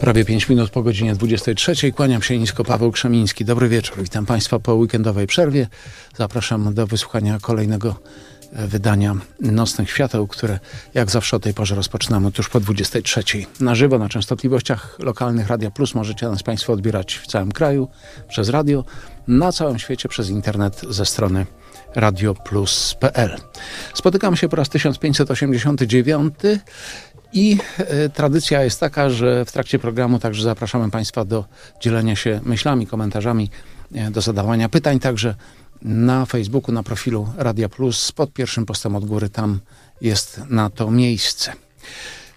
Prawie 5 minut po godzinie 23. Kłaniam się nisko Paweł Krzemiński. Dobry wieczór. Witam Państwa po weekendowej przerwie. Zapraszam do wysłuchania kolejnego e, wydania Nocnych Świateł, które jak zawsze o tej porze rozpoczynamy tuż po 23. Na żywo, na częstotliwościach lokalnych Radia Plus możecie nas Państwo odbierać w całym kraju przez radio, na całym świecie przez internet ze strony radioplus.pl. Spotykam się po raz 1589. I e, tradycja jest taka, że w trakcie programu także zapraszamy Państwa do dzielenia się myślami, komentarzami, e, do zadawania pytań także na Facebooku, na profilu Radia Plus pod pierwszym postem od góry. Tam jest na to miejsce.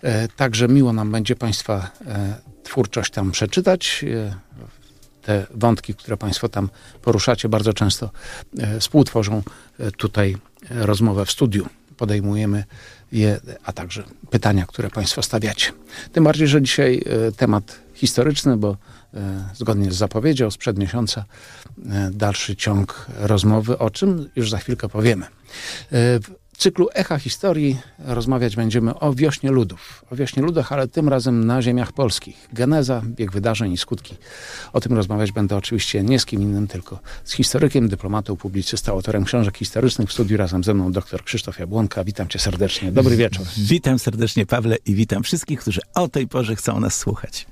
E, także miło nam będzie Państwa twórczość tam przeczytać. Te wątki, które Państwo tam poruszacie, bardzo często współtworzą tutaj rozmowę w studiu. Podejmujemy je, a także pytania, które Państwo stawiacie. Tym bardziej, że dzisiaj e, temat historyczny, bo e, zgodnie z zapowiedzią sprzed miesiąca e, dalszy ciąg rozmowy, o czym już za chwilkę powiemy cyklu Echa Historii rozmawiać będziemy o wiośnie ludów. O wiośnie ludach, ale tym razem na ziemiach polskich. Geneza, bieg wydarzeń i skutki. O tym rozmawiać będę oczywiście nie z kim innym, tylko z historykiem, dyplomatą, publicystą, autorem książek historycznych. W studiu razem ze mną dr Krzysztof Jabłonka. Witam cię serdecznie. Dobry wieczór. Witam serdecznie Pawle i witam wszystkich, którzy o tej porze chcą nas słuchać.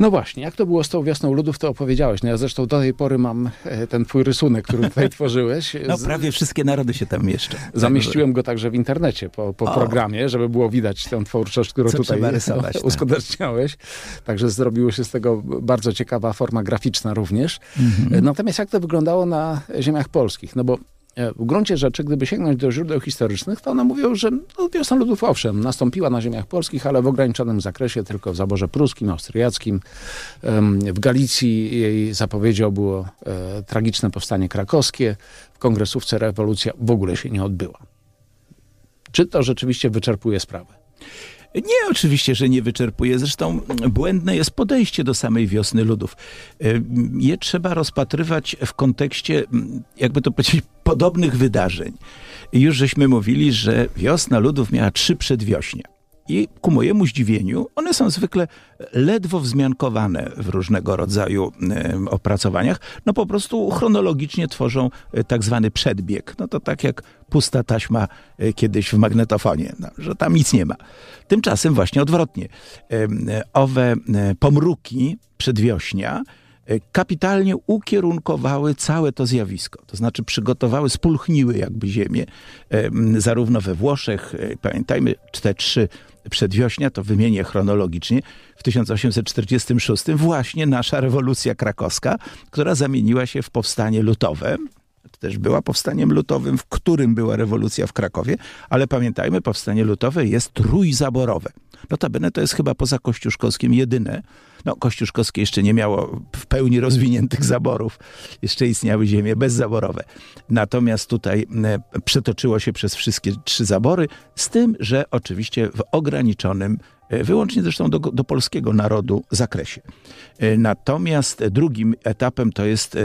No właśnie, jak to było z tą wiosną ludów, to opowiedziałeś. No ja zresztą do tej pory mam e, ten twój rysunek, który tutaj tworzyłeś. No prawie wszystkie narody się tam mieszczą. Zamieściłem go także w internecie po, po programie, żeby było widać tę twórczość, którą Co tutaj rysować, tak. uskuteczniałeś. Także zrobiło się z tego bardzo ciekawa forma graficzna również. Mhm. E, natomiast jak to wyglądało na ziemiach polskich? No bo E, w gruncie rzeczy, gdyby sięgnąć do źródeł historycznych, to one mówią, że no, wiosna ludów owszem, nastąpiła na ziemiach polskich, ale w ograniczonym zakresie, tylko w zaborze pruskim, austriackim. W Galicji jej zapowiedzią było e, tragiczne powstanie krakowskie. W kongresówce rewolucja w ogóle się nie odbyła. Czy to rzeczywiście wyczerpuje sprawę? Nie, oczywiście, że nie wyczerpuje. Zresztą błędne jest podejście do samej wiosny ludów. E, je trzeba rozpatrywać w kontekście, jakby to powiedzieć, podobnych wydarzeń. Już żeśmy mówili, że wiosna ludów miała trzy przedwiośnie. I ku mojemu zdziwieniu, one są zwykle ledwo wzmiankowane w różnego rodzaju opracowaniach. No po prostu chronologicznie tworzą e, tak zwany przedbieg. No to tak jak pusta taśma e, kiedyś w magnetofonie, no, że tam nic nie ma. Tymczasem właśnie odwrotnie. E, owe pomruki przedwiośnia E, kapitalnie ukierunkowały całe to zjawisko. To znaczy przygotowały, spulchniły jakby ziemię, e, zarówno we Włoszech, e, pamiętajmy, te trzy przedwiośnia, to wymienię chronologicznie, w 1846 właśnie nasza rewolucja krakowska, która zamieniła się w powstanie lutowe, też była powstaniem lutowym, w którym była rewolucja w Krakowie, ale pamiętajmy, powstanie lutowe jest trójzaborowe. Notabene to jest chyba poza Kościuszkowskim jedyne. No, Kościuszkowskie jeszcze nie miało w pełni rozwiniętych zaborów. Jeszcze istniały ziemie bezzaborowe. Natomiast tutaj e, przetoczyło się przez wszystkie trzy zabory, z tym, że oczywiście w ograniczonym e, wyłącznie zresztą do, do, polskiego narodu zakresie. E, natomiast drugim etapem to jest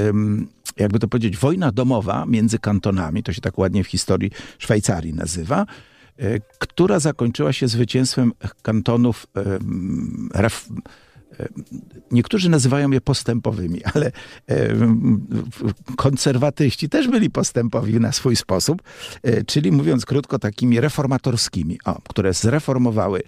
jakby to powiedzieć, wojna domowa między kantonami, to się tak ładnie w historii Szwajcarii nazywa, e, która zakończyła się zwycięstwem kantonów. E, e, niektórzy nazywają je postępowymi, ale konserwatyści też byli postępowi na swój sposób, czyli mówiąc krótko, takimi reformatorskimi, o, które zreformowały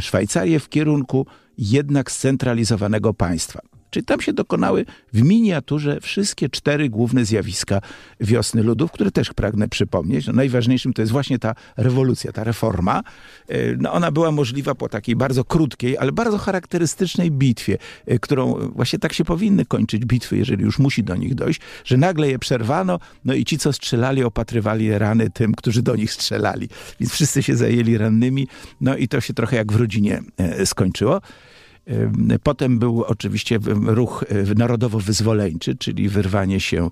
Szwajcarię w kierunku jednak scentralizowanego państwa. Czyli tam się dokonały w miniaturze wszystkie cztery główne zjawiska wiosny ludów, które też pragnę przypomnieć. No, najważniejszym to jest właśnie ta rewolucja, ta reforma. E, no, ona była możliwa po takiej bardzo krótkiej, ale bardzo charakterystycznej bitwie, e, którą właśnie tak się powinny kończyć bitwy, jeżeli już musi do nich dojść, że nagle je przerwano, no i ci, co strzelali, opatrywali rany tym, którzy do nich strzelali. Więc wszyscy się zajęli rannymi, no i to się trochę jak w rodzinie e, skończyło. Potem był oczywiście ruch y, narodowo-wyzwoleńczy, czyli wyrwanie się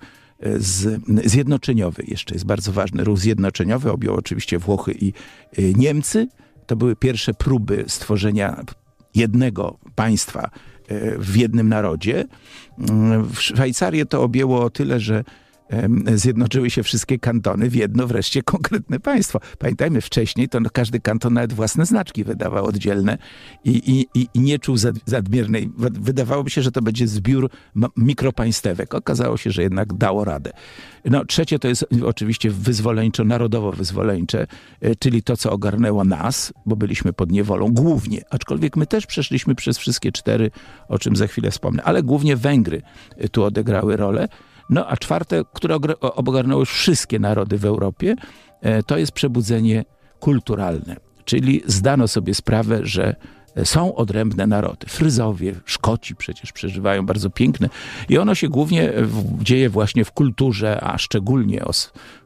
y, z, y, zjednoczeniowy, jeszcze jest bardzo ważny, ruch zjednoczeniowy, objął oczywiście Włochy i Niemcy. To były pierwsze próby stworzenia jednego państwa w jednym narodzie. W Szwajcarię to objęło o tyle, że zjednoczyły się wszystkie kantony w jedno wreszcie konkretne państwo. Pamiętajmy, wcześniej to każdy kanton nawet własne znaczki wydawał oddzielne i, i, i nie czuł zadmiernej. Wydawałoby się, że to będzie zbiór mikropaństewek. Okazało się, że jednak dało radę. No, trzecie to jest oczywiście wyzwoleńczo, narodowo-wyzwoleńcze, e, czyli to, co ogarnęło nas, bo byliśmy pod niewolą głównie, aczkolwiek my też przeszliśmy przez wszystkie cztery, o czym za chwilę wspomnę, ale głównie Węgry e, tu odegrały rolę. No a czwarte, które już wszystkie narody w Europie, e, to jest przebudzenie kulturalne. Czyli zdano sobie sprawę, że e, są odrębne narody. Fryzowie, Szkoci przecież przeżywają bardzo piękne. I ono się głównie e, dzieje właśnie w kulturze, a szczególnie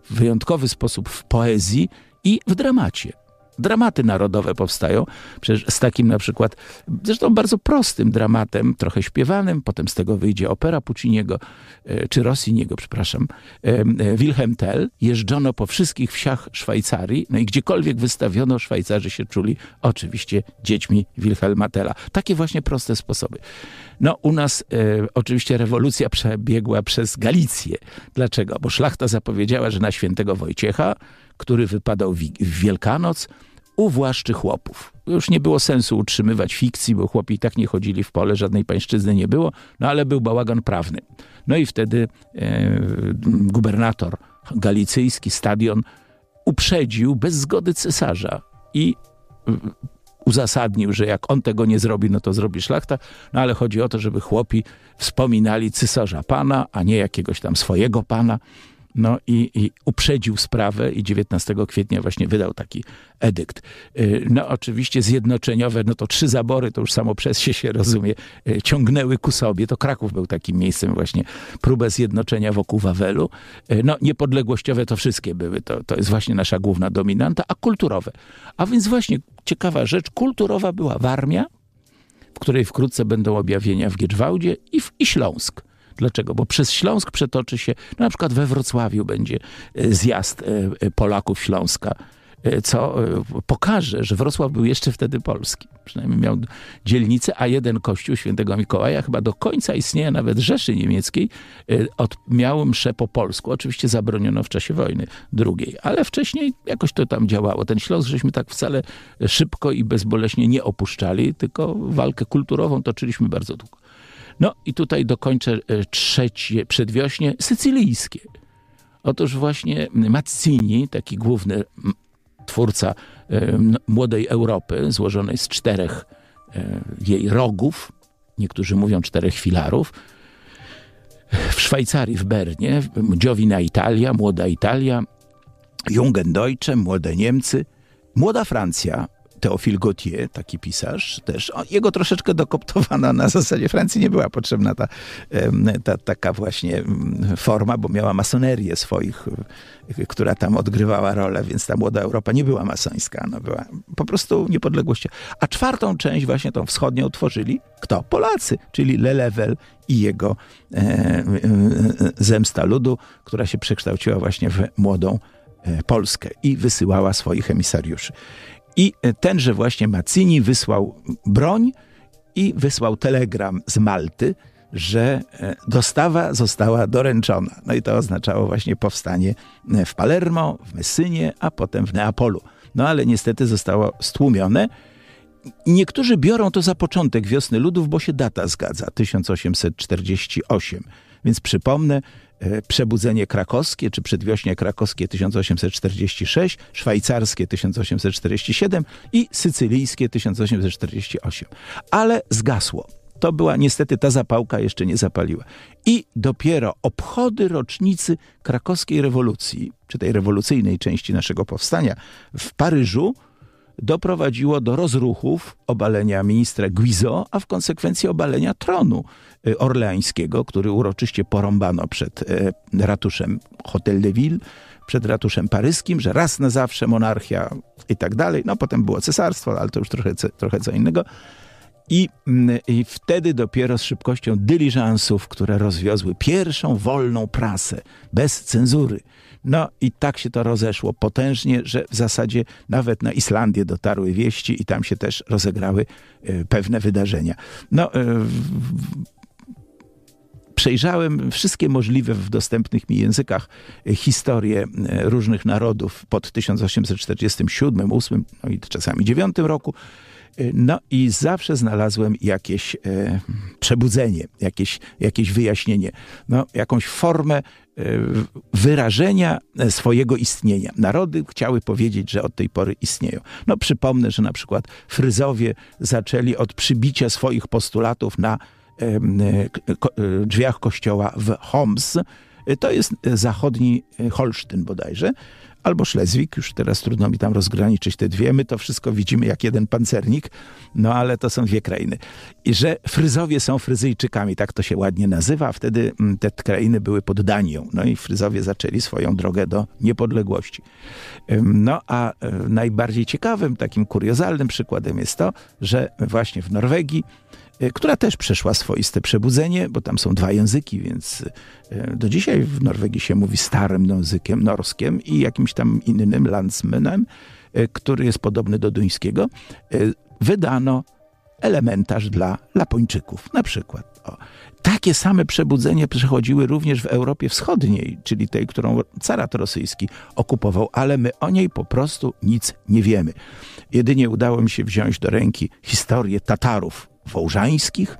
w wyjątkowy sposób w poezji i w dramacie. Dramaty narodowe powstają. Przecież z takim na przykład, zresztą bardzo prostym dramatem, trochę śpiewanym, potem z tego wyjdzie opera Pucciniego, e, czy Rossiniego, przepraszam. E, e, Wilhelm Tell, jeżdżono po wszystkich wsiach Szwajcarii, no i gdziekolwiek wystawiono, Szwajcarzy się czuli oczywiście dziećmi Wilhelma Tella. Takie właśnie proste sposoby. No u nas e, oczywiście rewolucja przebiegła przez Galicję. Dlaczego? Bo szlachta zapowiedziała, że na świętego Wojciecha, który wypadał w Wielkanoc, uwłaszczy chłopów. Już nie było sensu utrzymywać fikcji, bo chłopi i tak nie chodzili w pole, żadnej pańszczyzny nie było, no ale był bałagan prawny. No i wtedy e, gubernator galicyjski, stadion, uprzedził bez zgody cesarza i uzasadnił, że jak on tego nie zrobi, no to zrobi szlachta, no ale chodzi o to, żeby chłopi wspominali cesarza pana, a nie jakiegoś tam swojego pana. No i, i, uprzedził sprawę i 19 kwietnia właśnie wydał taki edykt. Y, no oczywiście zjednoczeniowe, no to trzy zabory, to już samo przez się się rozumie, y, ciągnęły ku sobie. To Kraków był takim miejscem właśnie, próbę zjednoczenia wokół Wawelu. Y, no niepodległościowe to wszystkie były, to, to jest właśnie nasza główna dominanta, a kulturowe. A więc właśnie ciekawa rzecz, kulturowa była Warmia, w której wkrótce będą objawienia w Giedrzwałdzie i, w, i Śląsk. Dlaczego? Bo przez Śląsk przetoczy się, no na przykład we Wrocławiu będzie e, zjazd e, e, Polaków Śląska, co pokaże, że Wrocław był jeszcze wtedy polski. Przynajmniej miał dzielnicę, a jeden kościół świętego Mikołaja chyba do końca istnieje nawet Rzeszy Niemieckiej od, miał mszę po polsku. Oczywiście zabroniono w czasie wojny drugiej, ale wcześniej jakoś to tam działało. Ten Śląsk żeśmy tak wcale szybko i bezboleśnie nie opuszczali, tylko walkę kulturową toczyliśmy bardzo długo. No i tutaj dokończę e, trzecie przedwiośnie sycylijskie. Otóż właśnie Mazzini, taki główny twórca młodej Europy, złożonej z czterech e, jej rogów, niektórzy mówią czterech filarów, w Szwajcarii, w Bernie, Dziowina Italia, Młoda Italia, Jungendeutsche, Młode Niemcy, Młoda Francja, Teofil Gautier, taki pisarz też. jego troszeczkę dokoptowana na zasadzie Francji nie była potrzebna ta, ta taka właśnie mm, forma, bo miała masonerię swoich, e, która tam odgrywała rolę, więc ta młoda Europa nie była masońska, no była po prostu niepodległością. A czwartą część, właśnie tą wschodnią, tworzyli kto? Polacy, czyli Lelewel i jego e, e, zemsta ludu, która się przekształciła właśnie w młodą e, Polskę i wysyłała swoich emisariuszy. I e, tenże właśnie Mazzini wysłał broń i wysłał telegram z Malty, że e, dostawa została doręczona. No i to oznaczało właśnie powstanie e, w Palermo, w Messynie, a potem w Neapolu. No ale niestety zostało stłumione. I niektórzy biorą to za początek wiosny ludów, bo się data zgadza 1848. Więc przypomnę, E, Przebudzenie krakowskie czy Przedwiośnie krakowskie 1846, szwajcarskie 1847 i sycylijskie 1848. Ale zgasło. To była niestety ta zapałka jeszcze nie zapaliła. I dopiero obchody rocznicy krakowskiej rewolucji, czy tej rewolucyjnej części naszego powstania w Paryżu doprowadziło do rozruchów, obalenia ministra Guizot, a w konsekwencji obalenia tronu Y, orleańskiego, który uroczyście porąbano przed y, ratuszem Hotel de Ville, przed ratuszem paryskim, że raz na zawsze monarchia i tak dalej. No potem było cesarstwo, ale to już trochę, trochę co innego. I, mm, I, wtedy dopiero z szybkością dyliżansów, które rozwiozły pierwszą wolną prasę, bez cenzury. No i tak się to rozeszło potężnie, że w zasadzie nawet na Islandię dotarły wieści i tam się też rozegrały y, pewne wydarzenia. No, y, przejrzałem wszystkie możliwe w dostępnych mi językach e, historie e, różnych narodów pod 1847, 8, no i czasami 9 roku. E, no i zawsze znalazłem jakieś e, przebudzenie, jakieś, jakieś wyjaśnienie, no, jakąś formę e, wyrażenia swojego istnienia. Narody chciały powiedzieć, że od tej pory istnieją. No przypomnę, że na przykład Fryzowie zaczęli od przybicia swoich postulatów na E, e, drzwiach kościoła w Homs. E, to jest zachodni Holsztyn bodajże, albo Szlezwik, już teraz trudno mi tam rozgraniczyć te dwie. My to wszystko widzimy jak jeden pancernik, no ale to są dwie krainy. I że Fryzowie są Fryzyjczykami, tak to się ładnie nazywa, a wtedy mm, te krainy były pod Danią. No i Fryzowie zaczęli swoją drogę do niepodległości. No a najbardziej ciekawym, takim kuriozalnym przykładem jest to, że właśnie w Norwegii E, która też przeszła swoiste przebudzenie, bo tam są dwa języki, więc e, do dzisiaj w Norwegii się mówi starym językiem norskim i jakimś tam innym landsmenem, e, który jest podobny do duńskiego. Wydano elementarz dla Lapończyków, na przykład. O. Takie same przebudzenie przechodziły również w Europie Wschodniej, czyli tej, którą carat rosyjski okupował, ale my o niej po prostu nic nie wiemy. Jedynie udało mi się wziąć do ręki historię Tatarów, wołżańskich.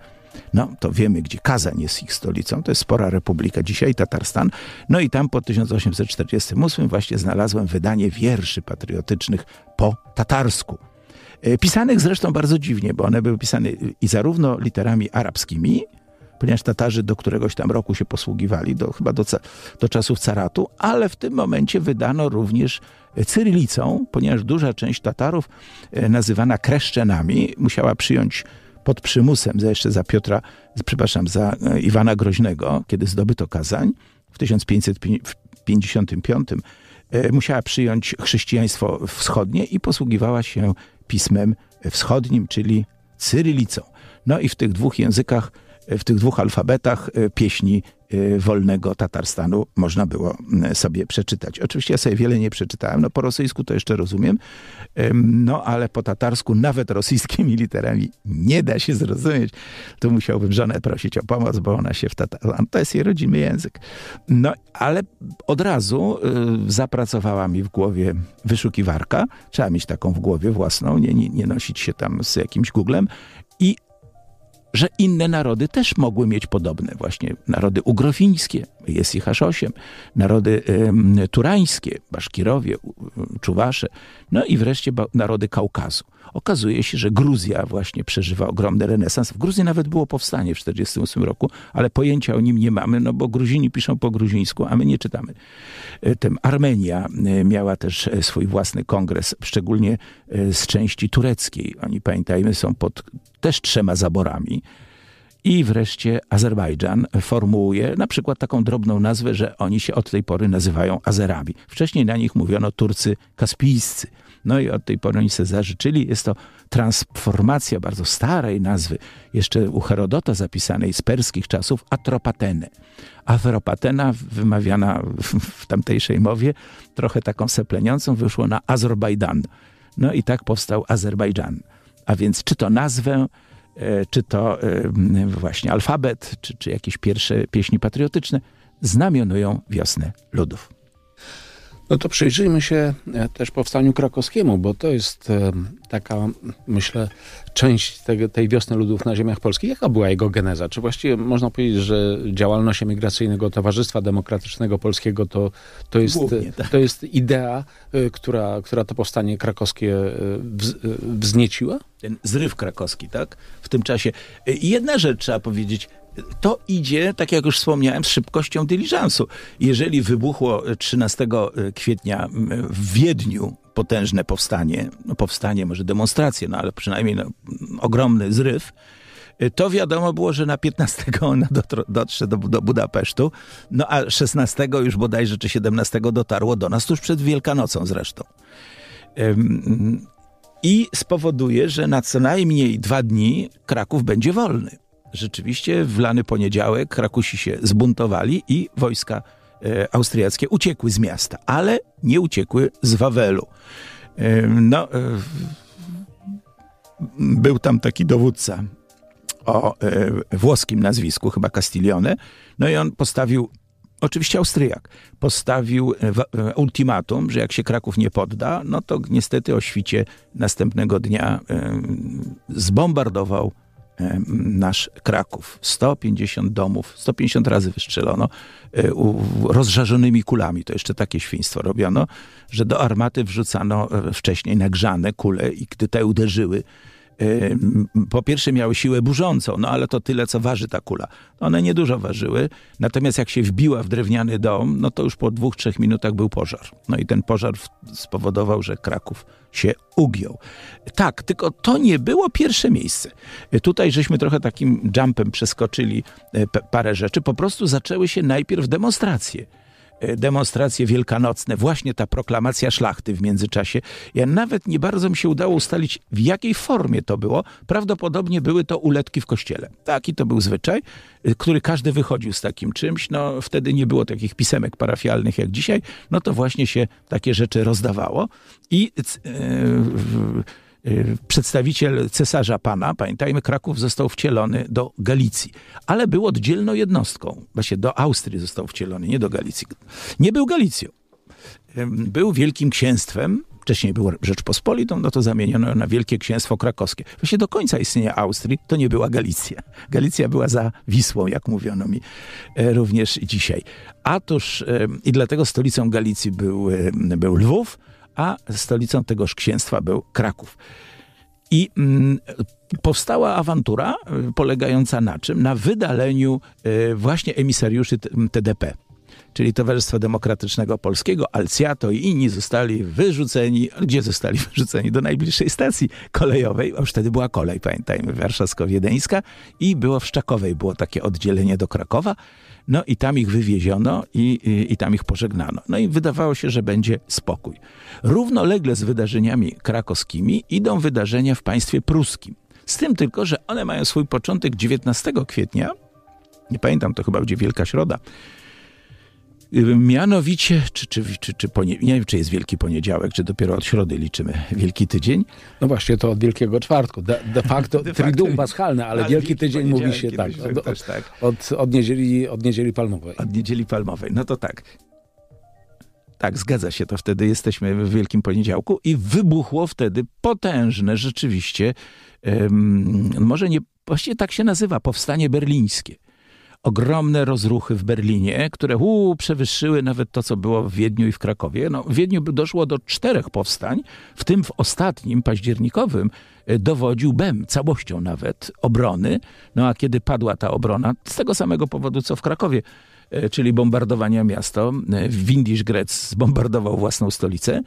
No, to wiemy, gdzie Kazań jest ich stolicą, to jest spora republika, dzisiaj Tatarstan. No i tam po 1848 właśnie znalazłem wydanie wierszy patriotycznych po tatarsku. E, pisanych zresztą bardzo dziwnie, bo one były pisane i zarówno literami arabskimi, ponieważ Tatarzy do któregoś tam roku się posługiwali, do, chyba do, do czasów caratu, ale w tym momencie wydano również cyrylicą, ponieważ duża część Tatarów, e, nazywana kreszczenami, musiała przyjąć pod przymusem, za jeszcze za Piotra, przepraszam, za e, Iwana Groźnego, kiedy zdobyto Kazań w 1555, e, musiała przyjąć chrześcijaństwo wschodnie i posługiwała się pismem wschodnim, czyli cyrylicą. No i w tych dwóch językach w tych dwóch alfabetach y, pieśni y, wolnego Tatarstanu można było mm, sobie przeczytać. Oczywiście ja sobie wiele nie przeczytałem, no po rosyjsku to jeszcze rozumiem, no ale po tatarsku nawet rosyjskimi literami nie da się zrozumieć. Tu musiałbym żonę prosić o pomoc, bo ona się w Tatar... To jest jej rodzimy język. No ale od razu y, zapracowała mi w głowie wyszukiwarka. Trzeba mieć taką w głowie własną, nie, nie, nie nosić się tam z jakimś Googlem. I że inne narody też mogły mieć podobne, właśnie narody ugrofińskie, jest ich aż osiem. Narody turańskie, Baszkirowie, Czuwasze, no i wreszcie narody Kaukazu. Okazuje się, że Gruzja właśnie przeżywa ogromny renesans. W Gruzji nawet było powstanie w 1948 roku, ale pojęcia o nim nie mamy, no bo Gruzini piszą po gruzińsku, a my nie czytamy. E, Tym Armenia e, miała też e, swój własny kongres, szczególnie z części tureckiej. Oni, pamiętajmy, są pod też trzema zaborami. I wreszcie Azerbejdżan formułuje na przykład taką drobną nazwę, że oni się od tej pory nazywają Azerami. Wcześniej na nich mówiono Turcy Kaspijscy. No i od tej pory oni sobie zażyczyli. Jest to transformacja bardzo starej nazwy, jeszcze u Herodota zapisanej z perskich czasów, Atropatene. Atropatena wymawiana w tamtejszej mowie, trochę taką sepleniącą, wyszło na Azerbajdan. No i tak powstał Azerbajdżan. A więc czy to nazwę, E, czy to e, właśnie alfabet, czy, czy jakieś pierwsze pieśni patriotyczne, znamionują wiosnę ludów. No to przyjrzyjmy się e, też powstaniu krakowskiemu, bo to jest e, taka, myślę, część tego, tej wiosny ludów na ziemiach polskich. Jaka była jego geneza? Czy właściwie można powiedzieć, że działalność emigracyjnego Towarzystwa Demokratycznego Polskiego to, to, jest, Głównie, e, tak. to jest idea, która, która to powstanie krakowskie wz, wznieciła? Ten zryw krakowski, tak? W tym czasie. Jedna rzecz trzeba powiedzieć, to idzie, tak jak już wspomniałem, z szybkością dyliżansu. Jeżeli wybuchło 13 e, e, kwietnia w Wiedniu potężne powstanie, no powstanie, może demonstracje, no ale przynajmniej no, ogromny zryw, e, to wiadomo było, że na 15 ona dotrze do, do, Budapesztu, no a 16 już bodajże czy 17 dotarło do nas, tuż przed Wielkanocą zresztą. Ym, I spowoduje, że na co najmniej dwa dni Kraków będzie wolny. Rzeczywiście w lany poniedziałek Rakusi się zbuntowali i wojska e, austriackie uciekły z miasta, ale nie uciekły z Wawelu. E, no, e, był tam taki dowódca o włoskim nazwisku, chyba Castiglione, no i on postawił, oczywiście Austriak, postawił ultimatum, że jak się Kraków nie podda, no to niestety o świcie następnego dnia zbombardował E, nasz Kraków. 150 domów, 150 razy wystrzelono e, rozżarzonymi kulami. To jeszcze takie świństwo robiono, że do armaty wrzucano e, wcześniej nagrzane kule i gdy te uderzyły, po pierwsze miały siłę burzącą, no ale to tyle, co waży ta kula. One niedużo ważyły, natomiast jak się wbiła w drewniany dom, no to już po dwóch, trzech minutach był pożar. No i ten pożar spowodował, że Kraków się ugiął. Tak, tylko to nie było pierwsze miejsce. Tutaj żeśmy trochę takim jumpem przeskoczyli e, parę rzeczy. Po prostu zaczęły się najpierw demonstracje. E, demonstracje wielkanocne, właśnie ta proklamacja szlachty w międzyczasie. Ja nawet nie bardzo mi się udało ustalić, w jakiej formie to było. Prawdopodobnie były to uletki w kościele. Taki to był zwyczaj, e, który każdy wychodził z takim czymś. No, wtedy nie było takich pisemek parafialnych jak dzisiaj. No to właśnie się takie rzeczy rozdawało. I... Yy, Y, przedstawiciel cesarza pana, pamiętajmy, Kraków został wcielony do Galicji, ale był oddzielną jednostką. Właśnie do Austrii został wcielony, nie do Galicji. Nie był Galicją. Był wielkim księstwem, wcześniej było Rzeczpospolitą, no to zamieniono na Wielkie Księstwo Krakowskie. Właśnie do końca istnienia Austrii to nie była Galicja. Galicja była za Wisłą, jak mówiono mi e, również dzisiaj. A toż i dlatego stolicą Galicji był, był Lwów, a stolicą tegoż księstwa był Kraków. I mm, powstała awantura y, polegająca na czym? Na wydaleniu y, właśnie emisariuszy TDP czyli Towarzystwa Demokratycznego Polskiego, Alciato i inni zostali wyrzuceni, gdzie zostali wyrzuceni? Do najbliższej stacji kolejowej, a już wtedy była kolej, pamiętajmy, warszawsko-wiedeńska i było w Szczakowej, było takie oddzielenie do Krakowa no i tam ich wywieziono i, i, i tam ich pożegnano. No i wydawało się, że będzie spokój. Równolegle z wydarzeniami krakowskimi idą wydarzenia w państwie pruskim. Z tym tylko, że one mają swój początek 19 kwietnia, nie pamiętam, to chyba będzie Wielka Środa, Y, mianowicie, czy, czy, czy, czy nie wiem, czy jest Wielki Poniedziałek, czy dopiero od środy liczymy Wielki Tydzień. No właśnie, to od Wielkiego Czwartku. De, de facto de Triduum Paschalne, ale, ale Wielki, Tydzień mówi się tak. Od, od, tak. Od, od, niedzieli, od Niedzieli Palmowej. Od Niedzieli Palmowej, no to tak. Tak, zgadza się, to wtedy jesteśmy w Wielkim Poniedziałku i wybuchło wtedy potężne rzeczywiście, um, może nie, właściwie tak się nazywa, Powstanie Berlińskie ogromne rozruchy w Berlinie, które uu, przewyższyły nawet to, co było w Wiedniu i w Krakowie. No, w Wiedniu doszło do czterech powstań, w tym w ostatnim, październikowym, e, dowodził BEM, całością nawet, obrony. No a kiedy padła ta obrona, z tego samego powodu, co w Krakowie, E, czyli bombardowania miasta. E, Windisz Grec zbombardował własną stolicę.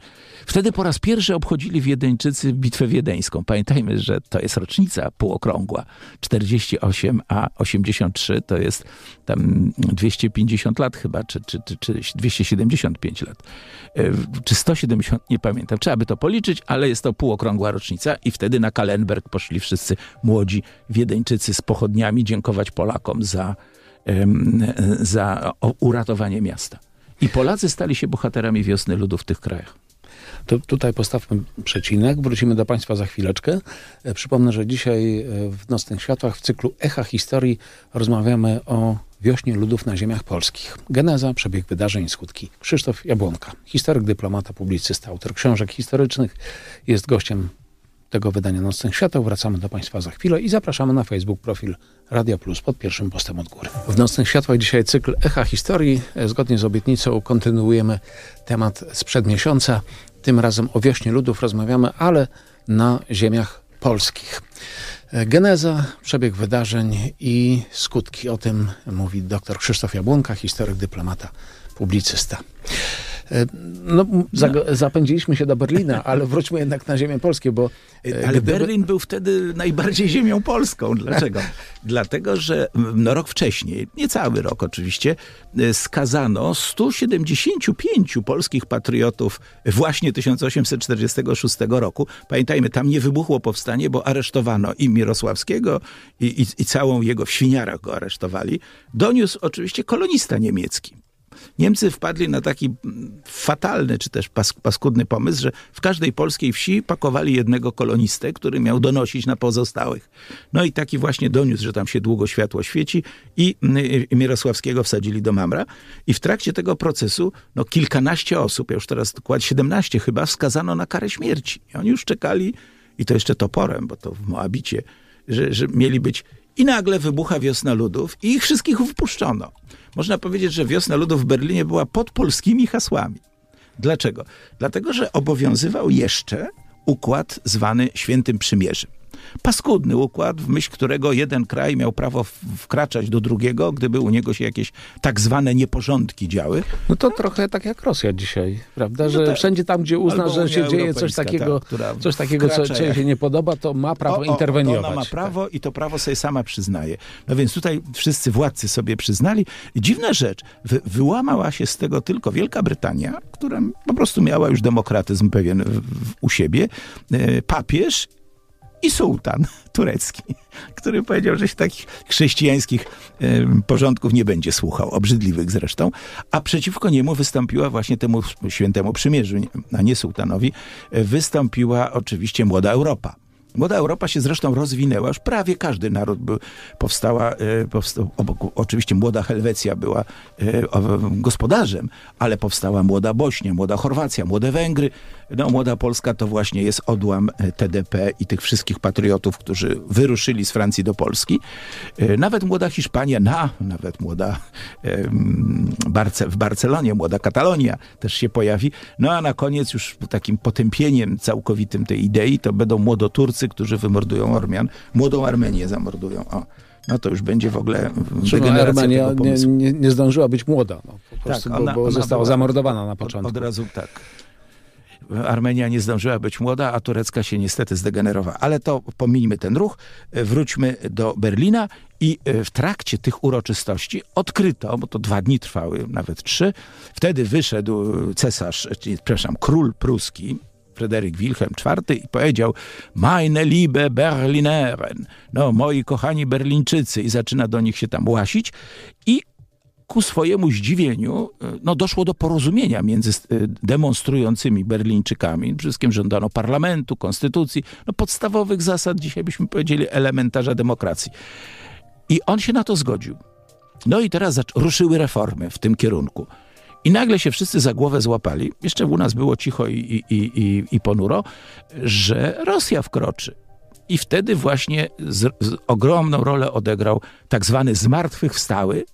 Wtedy po raz pierwszy obchodzili Wiedeńczycy bitwę wiedeńską. Pamiętajmy, że to jest rocznica półokrągła. 48 a 83 to jest tam 250 lat chyba, czy, czy, czy, czy 275 lat. E, czy 170, nie pamiętam. Trzeba by to policzyć, ale jest to półokrągła rocznica i wtedy na Kalenberg poszli wszyscy młodzi Wiedeńczycy z pochodniami dziękować Polakom za za uratowanie miasta. I Polacy stali się bohaterami wiosny ludu w tych krajach. To tutaj postawmy przecinek. Wrócimy do Państwa za chwileczkę. E, przypomnę, że dzisiaj e, w Nocnych Światłach w cyklu Echa Historii rozmawiamy o wiośnie ludów na ziemiach polskich. Geneza, przebieg wydarzeń, skutki. Krzysztof Jabłonka, historyk, dyplomata, publicysta, autor książek historycznych, jest gościem tego wydania Nocnych Świateł. Wracamy do Państwa za chwilę i zapraszamy na Facebook profil Radio Plus pod pierwszym postem od góry. W Nocnych Światłach dzisiaj cykl Echa Historii. E, Zgodnie z obietnicą kontynuujemy temat sprzed miesiąca. Tym razem o wiośnie ludów rozmawiamy, ale na ziemiach polskich. E, geneza, przebieg wydarzeń i skutki. O tym mówi dr Krzysztof Jabłonka, historyk, dyplomata, publicysta. E, no, za, no. Zapędziliśmy się do Berlina, ale wróćmy jednak na ziemię polskie, bo... E, ale gdyby... Berlin był wtedy najbardziej ziemią polską. Dlaczego? Dlatego, że no, rok wcześniej, niecały rok oczywiście, e, skazano 175 polskich patriotów właśnie 1846 roku. Pamiętajmy, tam nie wybuchło powstanie, bo aresztowano i Mirosławskiego, i, i, i całą jego, w Świniarach go aresztowali. Doniósł oczywiście kolonista niemiecki. Niemcy wpadli na taki fatalny, czy też paskudny pomysł, że w każdej polskiej wsi pakowali jednego kolonistę, który miał donosić na pozostałych. No i taki właśnie doniósł, że tam się długo światło świeci i mm, Mirosławskiego wsadzili do Mamra. I w trakcie tego procesu, no kilkanaście osób, ja już teraz dokładnie 17 chyba, skazano na karę śmierci. I oni już czekali, i to jeszcze toporem, bo to w Moabicie, że, że mieli być i nagle wybucha wiosna ludów i ich wszystkich wpuszczono. Można powiedzieć, że wiosna ludów w Berlinie była pod polskimi hasłami. Dlaczego? Dlatego, że obowiązywał jeszcze układ zwany Świętym Przymierzem paskudny układ, w myśl którego jeden kraj miał prawo wkraczać do drugiego, gdyby u niego się jakieś tak zwane nieporządki działy. No to trochę tak jak Rosja dzisiaj, prawda? No że no tak. wszędzie tam, gdzie uzna, Albo że się dzieje coś tak, takiego, coś takiego co, co się nie podoba, to ma prawo o, o, interweniować. Ona ma tak. prawo tak. i to prawo sobie sama przyznaje. No więc tutaj wszyscy władcy sobie przyznali. Dziwna rzecz, wy, wyłamała się z tego tylko Wielka Brytania, która po prostu miała już demokratyzm pewien w, w, u siebie, e, papież i sułtan turecki, który powiedział, że się takich chrześcijańskich porządków nie będzie słuchał, obrzydliwych zresztą, a przeciwko niemu wystąpiła właśnie temu świętemu przymierzu, a nie sułtanowi, e, wystąpiła oczywiście młoda Europa. Młoda Europa się zresztą rozwinęła, już prawie każdy naród był, powstała, e, powstał, obok, oczywiście młoda Helwecja była e, gospodarzem, ale powstała młoda Bośnia, młoda Chorwacja, młode Węgry, no, Młoda Polska to właśnie jest odłam e, TDP i tych wszystkich patriotów, którzy wyruszyli z Francji do Polski. E, nawet Młoda Hiszpania, na, nawet Młoda w Barcelonie, Młoda Katalonia też się pojawi. No a na koniec już takim potępieniem całkowitym tej idei to będą Młodoturcy, którzy wymordują Ormian. Młodą Armenię zamordują. O no to już będzie w ogóle degeneracja no, Nie, nie, nie zdążyła być młoda, no, po tak, prostu, tak, ona, bo, bo ona została była, zamordowana na początku. Od, od razu tak. Armenia nie zdążyła być młoda, a turecka się niestety zdegenerowała. Ale to pomijmy ten ruch, e, wróćmy do Berlina i e, w trakcie tych uroczystości odkryto, bo to dwa dni trwały, nawet trzy, wtedy wyszedł e, cesarz, przepraszam, król pruski, Fryderyk Wilhelm IV i powiedział Meine liebe Berlineren, no moi kochani Berlińczycy i zaczyna do nich się tam łasić i ku swojemu zdziwieniu e, no, doszło do porozumienia między e, demonstrującymi Berlińczykami. Wszystkim żądano parlamentu, konstytucji, no, podstawowych zasad, dzisiaj byśmy powiedzieli, elementarza demokracji. I on się na to zgodził. No i teraz ruszyły reformy w tym kierunku. I nagle się wszyscy za głowę złapali, jeszcze u nas było cicho i, i, i, i ponuro, że Rosja wkroczy. I wtedy właśnie z, z ogromną rolę odegrał tak zwany zmartwychwstały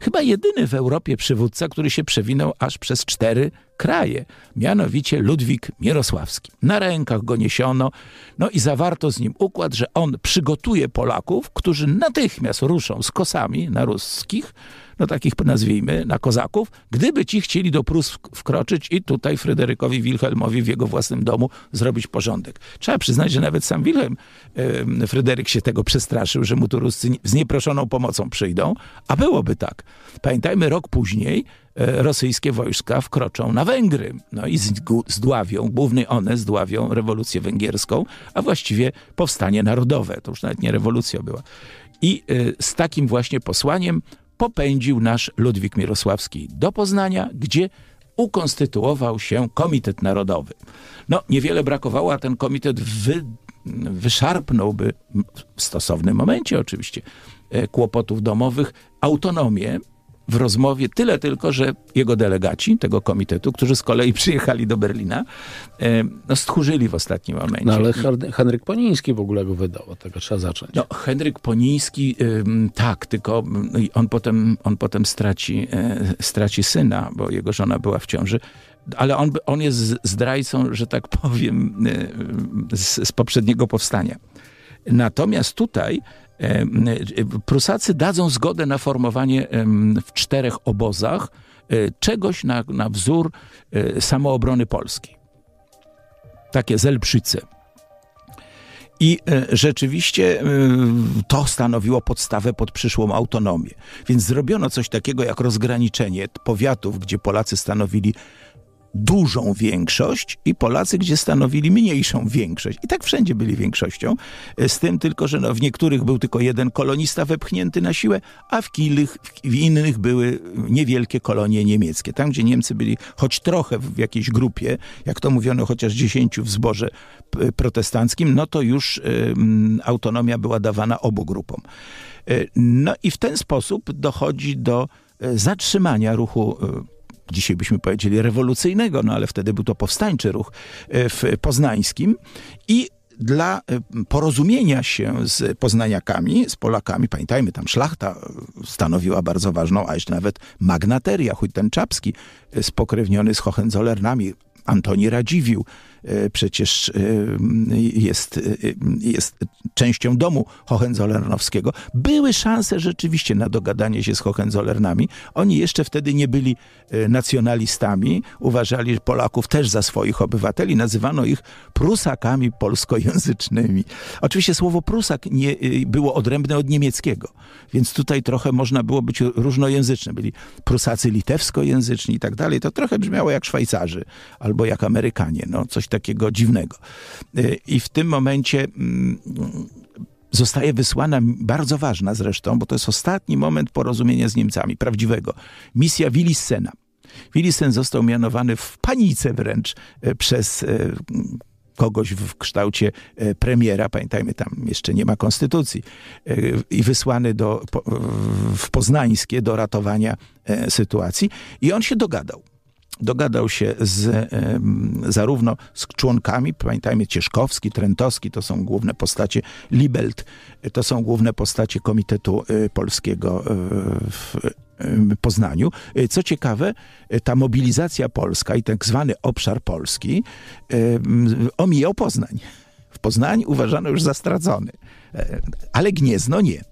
chyba jedyny w Europie przywódca, który się przewinął aż przez cztery kraje, mianowicie Ludwik Mierosławski. Na rękach go niesiono, no i zawarto z nim układ, że on przygotuje Polaków, którzy natychmiast ruszą z kosami na ruskich, no takich nazwijmy, na kozaków, gdyby ci chcieli do Prus wkroczyć i tutaj Fryderykowi Wilhelmowi w jego własnym domu zrobić porządek. Trzeba przyznać, że nawet sam Wilhelm, yy, Fryderyk się tego przestraszył, że mu tu Ruscy z nieproszoną pomocą przyjdą, a byłoby tak. Pamiętajmy, rok później E, rosyjskie wojska wkroczą na Węgry. No i zdławią, główny one zdławią rewolucję węgierską, a właściwie powstanie narodowe. To już nawet nie rewolucja była. I e, z takim właśnie posłaniem popędził nasz Ludwik Mirosławski do Poznania, gdzie ukonstytuował się Komitet Narodowy. No, niewiele brakowało, a ten komitet wy, wyszarpnąłby w stosownym momencie oczywiście e, kłopotów domowych autonomię w rozmowie, tyle tylko, że jego delegaci tego komitetu, którzy z kolei przyjechali do Berlina, e, no, stchórzyli w ostatnim momencie. No ale Henryk Poniński w ogóle go wydał, od tego trzeba zacząć. No, Henryk Poniński, tak, tylko on potem, on potem straci, e, straci syna, bo jego żona była w ciąży ale on, on jest zdrajcą, że tak powiem, e, z, z, poprzedniego powstania. Natomiast tutaj E, Prusacy dadzą zgodę na formowanie w czterech obozach e, czegoś na, na wzór e, samoobrony polskiej, Takie zelbrzyce. I rzeczywiście to stanowiło podstawę pod przyszłą autonomię. Więc zrobiono coś takiego jak rozgraniczenie powiatów, gdzie Polacy stanowili dużą większość i Polacy, gdzie stanowili mniejszą większość. I tak wszędzie byli większością, z tym tylko, że no, w niektórych był tylko jeden kolonista wepchnięty na siłę, a w, kilnych, w innych były niewielkie kolonie niemieckie. Tam, gdzie Niemcy byli choć trochę w jakiejś grupie, jak to mówiono, chociaż dziesięciu w zborze protestanckim, no to już autonomia była dawana obu grupom. Y, no i w ten sposób dochodzi do y, zatrzymania ruchu y, dzisiaj byśmy powiedzieli rewolucyjnego, no ale wtedy był to powstańczy ruch e, w poznańskim i dla e, porozumienia się z poznaniakami, z Polakami, pamiętajmy, tam szlachta e, stanowiła bardzo ważną, a jeszcze nawet magnateria, ten Czapski, spokrewniony z Hohenzollernami, Antoni Radziwił, E, przecież e, jest, e, jest częścią domu Hohenzollernowskiego. Były szanse rzeczywiście na dogadanie się z Hohenzollernami. Oni jeszcze wtedy nie byli nacjonalistami, uważali Polaków też za swoich obywateli, nazywano ich Prusakami polskojęzycznymi. Oczywiście słowo Prusak nie, było odrębne od niemieckiego, więc tutaj trochę można było być różnojęzycznym. Byli Prusacy litewskojęzyczni i tak dalej. To trochę brzmiało jak Szwajcarzy albo jak Amerykanie, no coś takiego dziwnego. Y, I w tym momencie mm, zostaje wysłana, bardzo ważna zresztą, bo to jest ostatni moment porozumienia z Niemcami, prawdziwego. Misja Willissena. Willissen został mianowany w panice wręcz y, przez y, kogoś w kształcie premiera, pamiętajmy, tam jeszcze nie ma konstytucji, i wysłany do, w Poznańskie do ratowania sytuacji. I on się dogadał dogadał się z, e, zarówno z członkami, pamiętajmy Cieszkowski, Trentowski, to są główne postacie, Libelt, e, to są główne postacie Komitetu e, Polskiego w Poznaniu. Co ciekawe, ta mobilizacja polska i tak zwany obszar polski omijał Poznań. W Poznań uważano już za stracony, ale Gniezno nie.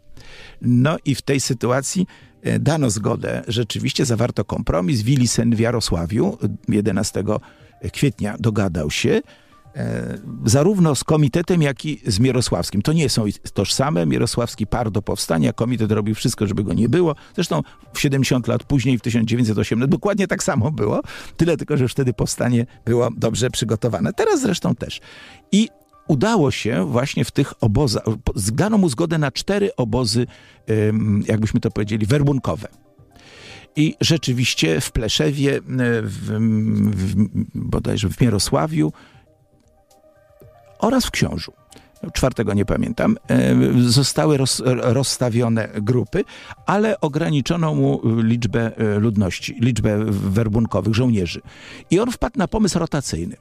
No i w tej sytuacji E, dano zgodę, rzeczywiście zawarto kompromis. Wilisen w Jarosławiu 11 kwietnia dogadał się e, zarówno z komitetem, jak i z Mirosławskim. To nie są tożsame. Mirosławski par do powstania, komitet robił wszystko, żeby go nie było. Zresztą w 70 lat później, w 1918, dokładnie tak samo było, tyle tylko, że już wtedy powstanie było dobrze przygotowane. Teraz zresztą też. I udało się właśnie w tych obozach, zdano mu zgodę na cztery obozy, jakbyśmy to powiedzieli, werbunkowe. I rzeczywiście w Pleszewie, e, w, w, bodajże w Mierosławiu oraz w Książu no, czwartego nie pamiętam, e, zostały roz, rozstawione grupy, ale ograniczono mu liczbę e, ludności, liczbę werbunkowych żołnierzy. I on wpadł na pomysł rotacyjny.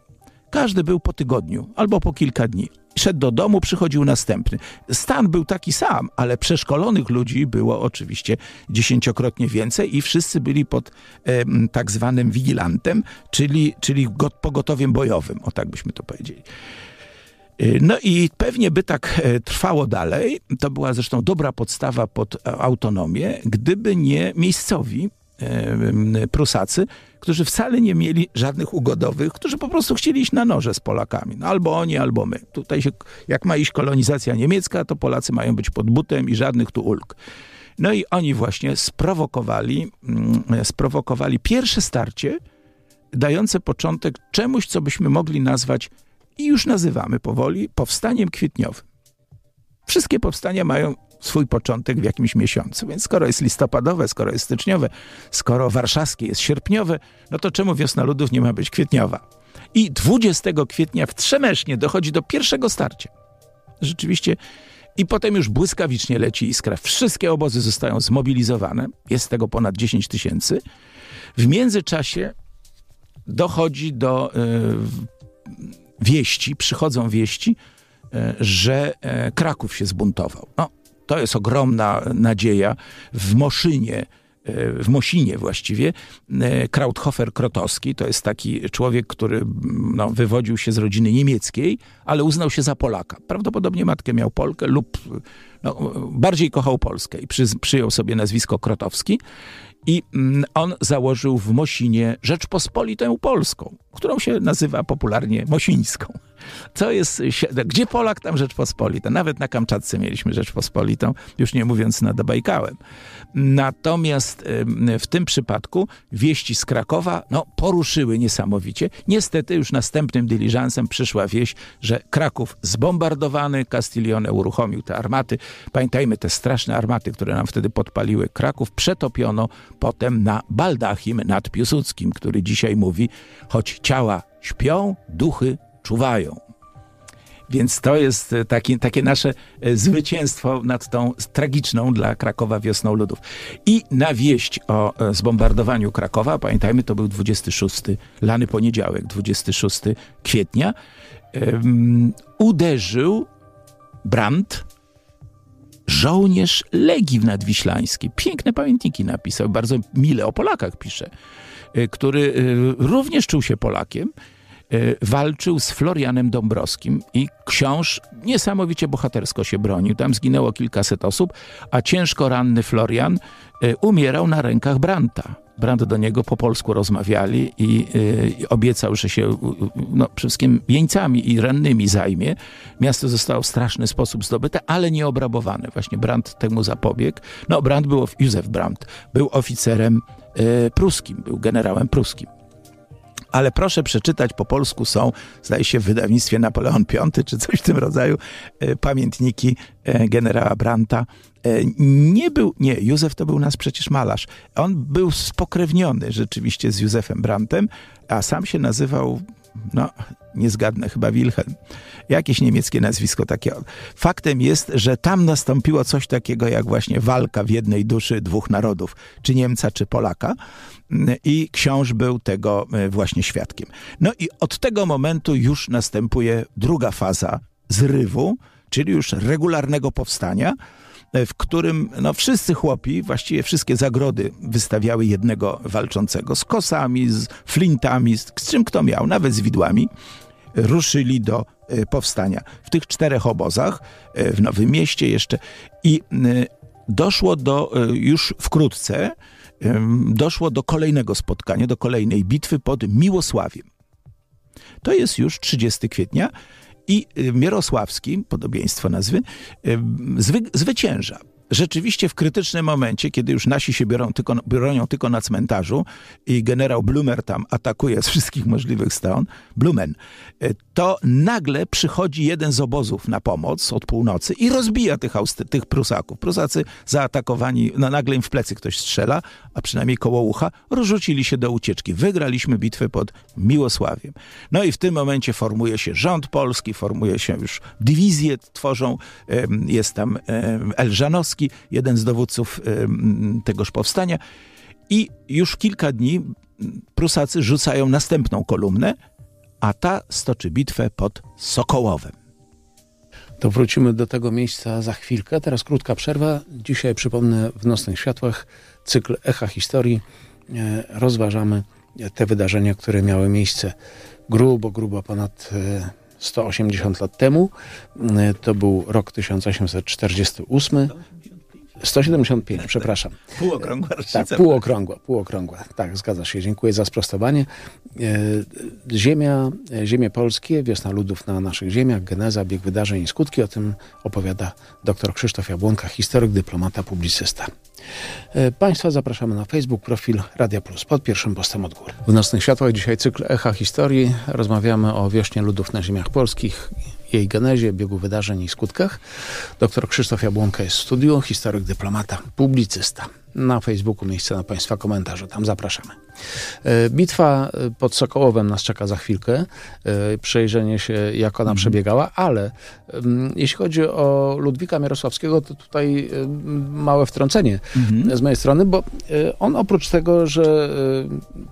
Każdy był po tygodniu albo po kilka dni. Szedł do domu, przychodził następny. Stan był taki sam, ale przeszkolonych ludzi było oczywiście dziesięciokrotnie więcej i wszyscy byli pod e, tak zwanym wigilantem, czyli, czyli got, pogotowiem bojowym, o tak byśmy to powiedzieli. Y, no i pewnie by tak e, trwało dalej, to była zresztą dobra podstawa pod e, autonomię, gdyby nie miejscowi, E, e, prusacy, którzy wcale nie mieli żadnych ugodowych, którzy po prostu chcieli iść na noże z Polakami. No, albo oni, albo my. Tutaj się, jak ma iść kolonizacja niemiecka, to Polacy mają być pod butem i żadnych tu ulg. No i oni właśnie sprowokowali, mm, sprowokowali pierwsze starcie, dające początek czemuś, co byśmy mogli nazwać i już nazywamy powoli powstaniem kwietniowym. Wszystkie powstania mają swój początek w jakimś miesiącu. Więc skoro jest listopadowe, skoro jest styczniowe, skoro warszawskie jest sierpniowe, no to czemu wiosna ludów nie ma być kwietniowa? I 20 kwietnia w Trzemesznie dochodzi do pierwszego starcia. Rzeczywiście i potem już błyskawicznie leci iskra. Wszystkie obozy zostają zmobilizowane. Jest tego ponad 10 tysięcy. W międzyczasie dochodzi do e, wieści, przychodzą wieści, e, że e, Kraków się zbuntował. No, to jest ogromna nadzieja. W Moszynie, e, w Mosinie właściwie, e, Krauthofer Krotowski, to jest taki człowiek, który no, wywodził się z rodziny niemieckiej, ale uznał się za Polaka. Prawdopodobnie matkę miał Polkę lub no, bardziej kochał Polskę i przy, przyjął sobie nazwisko Krotowski. I mm, on założył w Mosinie Rzeczpospolitę Polską, którą się nazywa popularnie Mosińską. Co jest, gdzie Polak, tam Rzeczpospolita. Nawet na Kamczatce mieliśmy Rzeczpospolitą, już nie mówiąc nad Bajkałem. Natomiast w tym przypadku wieści z Krakowa no, poruszyły niesamowicie. Niestety już następnym dyliżansem przyszła wieść, że Kraków zbombardowany, Castiglione uruchomił te armaty, Pamiętajmy te straszne armaty, które nam wtedy podpaliły Kraków, przetopiono potem na Baldachim nad Piłsudskim, który dzisiaj mówi, choć ciała śpią, duchy czuwają. Więc to jest e, taki, takie nasze e, zwycięstwo nad tą tragiczną dla Krakowa wiosną ludów. I na wieść o e, zbombardowaniu Krakowa, pamiętajmy, to był 26, lany poniedziałek, 26 kwietnia, um, uderzył Brandt, żołnierz Legii Nadwiślańskiej. Piękne pamiętniki napisał, bardzo mile o Polakach pisze, y, który y, również czuł się Polakiem, y, walczył z Florianem Dąbrowskim i książ niesamowicie bohatersko się bronił. Tam zginęło kilkaset osób, a ciężko ranny Florian Y, umierał na rękach Branta. Brand do niego po polsku rozmawiali i, y, i obiecał, że się no, przede wszystkim jeńcami i rannymi zajmie. Miasto zostało w straszny sposób zdobyte, ale nie obrabowane. Właśnie Brant temu zapobiegł. No, Brant był, Józef Brant był oficerem y, pruskim, był generałem pruskim ale proszę przeczytać, po polsku są, zdaje się, w wydawnictwie Napoleon V czy coś w tym rodzaju, e, pamiętniki e, generała Branta. E, nie był, nie, Józef to był nas przecież malarz. On był spokrewniony rzeczywiście z Józefem Brantem, a sam się nazywał no nie zgadnę, chyba Wilhelm. Jakieś niemieckie nazwisko takie. Faktem jest, że tam nastąpiło coś takiego jak właśnie walka w jednej duszy dwóch narodów, czy Niemca, czy Polaka. I książ był tego e, właśnie świadkiem. No i od tego momentu już następuje druga faza zrywu, czyli już regularnego powstania, E, w którym no, wszyscy chłopi, właściwie wszystkie zagrody wystawiały jednego walczącego z kosami, z flintami, z, z czym kto miał, nawet z widłami, ruszyli do e, powstania. W tych czterech obozach, e, w Nowym Mieście jeszcze i doszło do już wkrótce, doszło do kolejnego spotkania, do kolejnej bitwy pod Miłosławiem. To jest już 30 kwietnia i y, Mierosławski, podobieństwo nazwy, y, zwy, zwycięża rzeczywiście w krytycznym momencie, kiedy już nasi się biorą tylko, bronią tylko na cmentarzu i generał Blumer tam atakuje z wszystkich możliwych stron, Blumen, e, to nagle przychodzi jeden z obozów na pomoc od północy i rozbija tych, tych Prusaków. Prusacy zaatakowani, no nagle im w plecy ktoś strzela, a przynajmniej koło ucha, rozrzucili się do ucieczki. Wygraliśmy bitwę pod Miłosławiem. No i w tym momencie formuje się rząd polski, formuje się już dywizje, tworzą, jest tam Elżanowski, jeden z dowódców tegoż powstania. I już kilka dni Prusacy rzucają następną kolumnę, a ta stoczy bitwę pod Sokołowem. To wrócimy do tego miejsca za chwilkę. Teraz krótka przerwa. Dzisiaj przypomnę w Nocnych Światłach cykl Echa Historii. E, rozważamy te wydarzenia, które miały miejsce grubo, grubo ponad 180 e, lat temu. E, to był rok 1848. 175, tak, tak. przepraszam. Półokrągła Tak, półokrągła, półokrągła. Tak, zgadza się. Dziękuję za sprostowanie. E, Ziemia, e, ziemie polskie, wiosna ludów na naszych ziemiach, geneza, bieg wydarzeń i skutki. O tym opowiada dr Krzysztof Jabłonka, historyk, dyplomata, publicysta. E, Państwa zapraszamy na Facebook, profil Radia Plus pod pierwszym postem od góry. W Nocnych Światłach dzisiaj cykl Echa Historii. Rozmawiamy o wiośnie ludów na ziemiach polskich jej genezie, biegu wydarzeń i skutkach. Dr Krzysztof Jabłonka jest w studiu, historyk, dyplomata, publicysta. Na Facebooku miejsce na Państwa komentarze, tam zapraszamy. E, bitwa e, pod Sokołowem nas czeka za chwilkę. E, przejrzenie się, jak ona mhm. przebiegała, ale mm, jeśli chodzi o Ludwika Mierosławskiego, to tutaj małe wtrącenie mhm. z mojej strony, bo on oprócz tego, że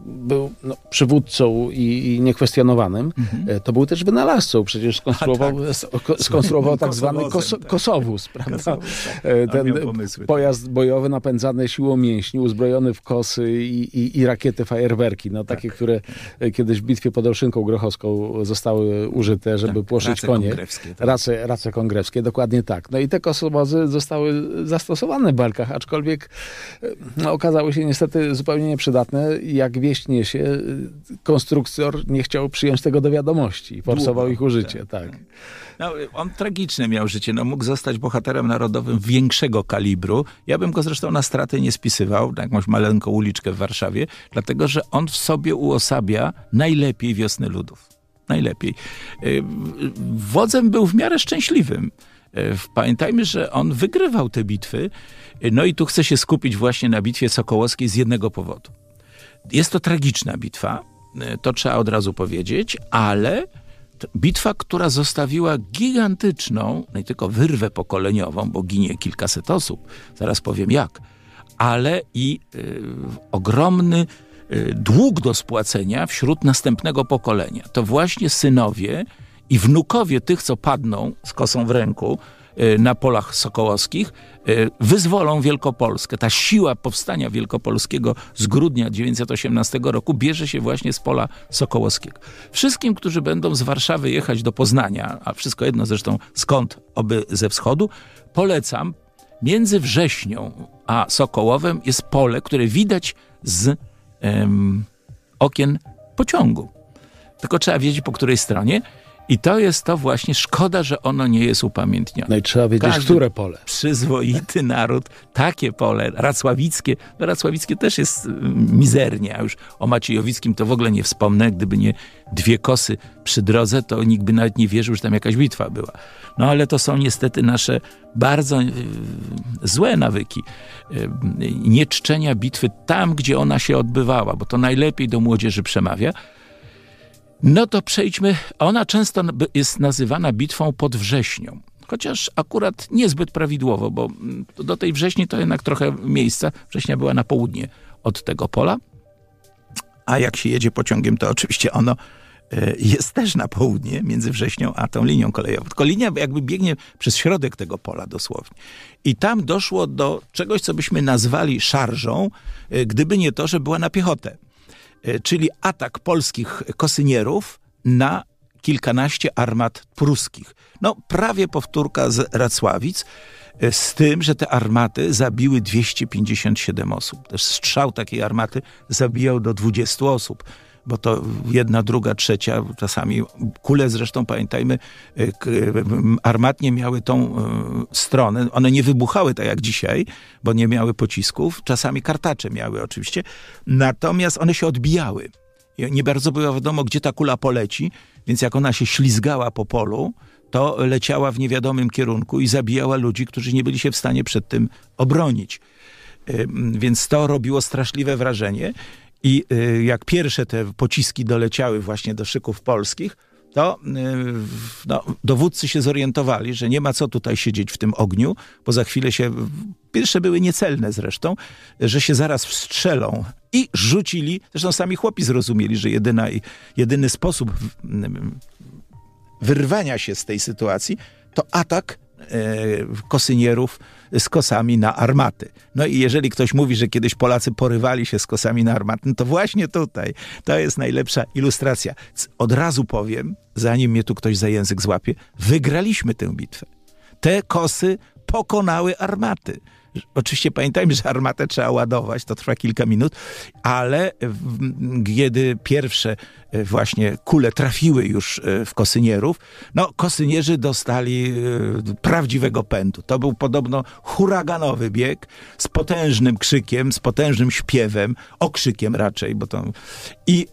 był no, przywódcą i, i niekwestionowanym, mhm. to był też wynalazcą. Przecież skonstruował, tak. skonstruował tak zwany kosowus, tak. Kosowóz, prawda? Kosowóz, tak. Ten tak. pojazd bojowy napędzany siłą mięśni, uzbrojony w kosy i, i, i rakiety, fajerwerki. No, takie, tak. które e, kiedyś w bitwie pod Olszynką Grochowską zostały użyte, żeby tak, płoszyć race konie. Kongrewskie, tak. race, race kongrewskie, dokładnie tak. No i te kosowozy zostały zastosowane w walkach, aczkolwiek e, no, okazały się niestety zupełnie nieprzydatne. Jak wieść niesie, e, konstruktor nie chciał przyjąć tego do wiadomości. Forsował Długo, ich użycie, tak. tak. tak. No, on tragiczne miał życie. No, mógł zostać bohaterem narodowym większego kalibru. Ja bym go zresztą na straty nie spisywał, na jakąś maleńką uliczkę w Warszawie, dlatego że on w sobie uosabia najlepiej wiosny ludów. Najlepiej. Y, wodzem był w miarę szczęśliwym. Y, pamiętajmy, że on wygrywał te bitwy. Y, no i tu chcę się skupić właśnie na bitwie sokołowskiej z jednego powodu. Jest to tragiczna bitwa, to trzeba od razu powiedzieć, ale Bitwa, która zostawiła gigantyczną, nie no tylko wyrwę pokoleniową, bo ginie kilkaset osób, zaraz powiem jak, ale i y, ogromny y, dług do spłacenia wśród następnego pokolenia. To właśnie synowie i wnukowie tych, co padną z kosą w ręku y, na polach sokołowskich, y, wyzwolą Wielkopolskę. Ta siła powstania wielkopolskiego z grudnia 1918 roku bierze się właśnie z pola sokołowskiego. Wszystkim, którzy będą z Warszawy jechać do Poznania, a wszystko jedno zresztą skąd, oby ze wschodu, polecam, między Wrześnią a Sokołowem jest pole, które widać z em, okien pociągu. Tylko trzeba wiedzieć po której stronie. I to jest to właśnie, szkoda, że ono nie jest upamiętnione. No i trzeba wiedzieć, Każdy które pole. Przyzwoity naród, takie pole, racławickie, no racławickie też jest mm, mizernie, a już o Maciejowickim to w ogóle nie wspomnę, gdyby nie dwie kosy przy drodze, to nikt by nawet nie wierzył, że tam jakaś bitwa była. No ale to są niestety nasze bardzo y, złe nawyki y, nie czczenia bitwy tam, gdzie ona się odbywała, bo to najlepiej do młodzieży przemawia, no to przejdźmy. Ona często jest nazywana bitwą pod wrześnią. Chociaż akurat niezbyt prawidłowo, bo mm, do tej wrześni to jednak trochę miejsca. Września była na południe od tego pola. A jak się jedzie pociągiem, to oczywiście ono e, jest też na południe, między wrześnią a tą linią kolejową. Tylko linia jakby biegnie przez środek tego pola dosłownie. I tam doszło do czegoś, co byśmy nazwali szarżą, e, gdyby nie to, że była na piechotę. E, czyli atak polskich kosynierów na kilkanaście armat pruskich. No, prawie powtórka z Racławic, e, z tym, że te armaty zabiły 257 osób. Też strzał takiej armaty zabijał do 20 osób bo to jedna, druga, trzecia, czasami kule zresztą, pamiętajmy, y, y, armatnie miały tą y, stronę. One nie wybuchały tak jak dzisiaj, bo nie miały pocisków. Czasami kartacze miały oczywiście. Natomiast one się odbijały. Nie bardzo było wiadomo, gdzie ta kula poleci, więc jak ona się ślizgała po polu, to leciała w niewiadomym kierunku i zabijała ludzi, którzy nie byli się w stanie przed tym obronić. Więc to robiło straszliwe wrażenie. I y, jak pierwsze te pociski doleciały właśnie do szyków polskich, to y, no, dowódcy się zorientowali, że nie ma co tutaj siedzieć w tym ogniu, bo za chwilę się, pierwsze były niecelne zresztą, że się zaraz wstrzelą i rzucili, zresztą sami chłopi zrozumieli, że jedyna, jedyny sposób wyrwania się z tej sytuacji to atak E, kosynierów z kosami na armaty. No i jeżeli ktoś mówi, że kiedyś Polacy porywali się z kosami na armaty, no to właśnie tutaj. To jest najlepsza ilustracja. Od razu powiem, zanim mnie tu ktoś za język złapie, wygraliśmy tę bitwę. Te kosy pokonały armaty. Oczywiście pamiętajmy, że armatę trzeba ładować, to trwa kilka minut, ale kiedy pierwsze E, właśnie kule trafiły już e, w kosynierów, no kosynierzy dostali e, prawdziwego pędu. To był podobno huraganowy bieg z potężnym krzykiem, z potężnym śpiewem, okrzykiem raczej, bo to... I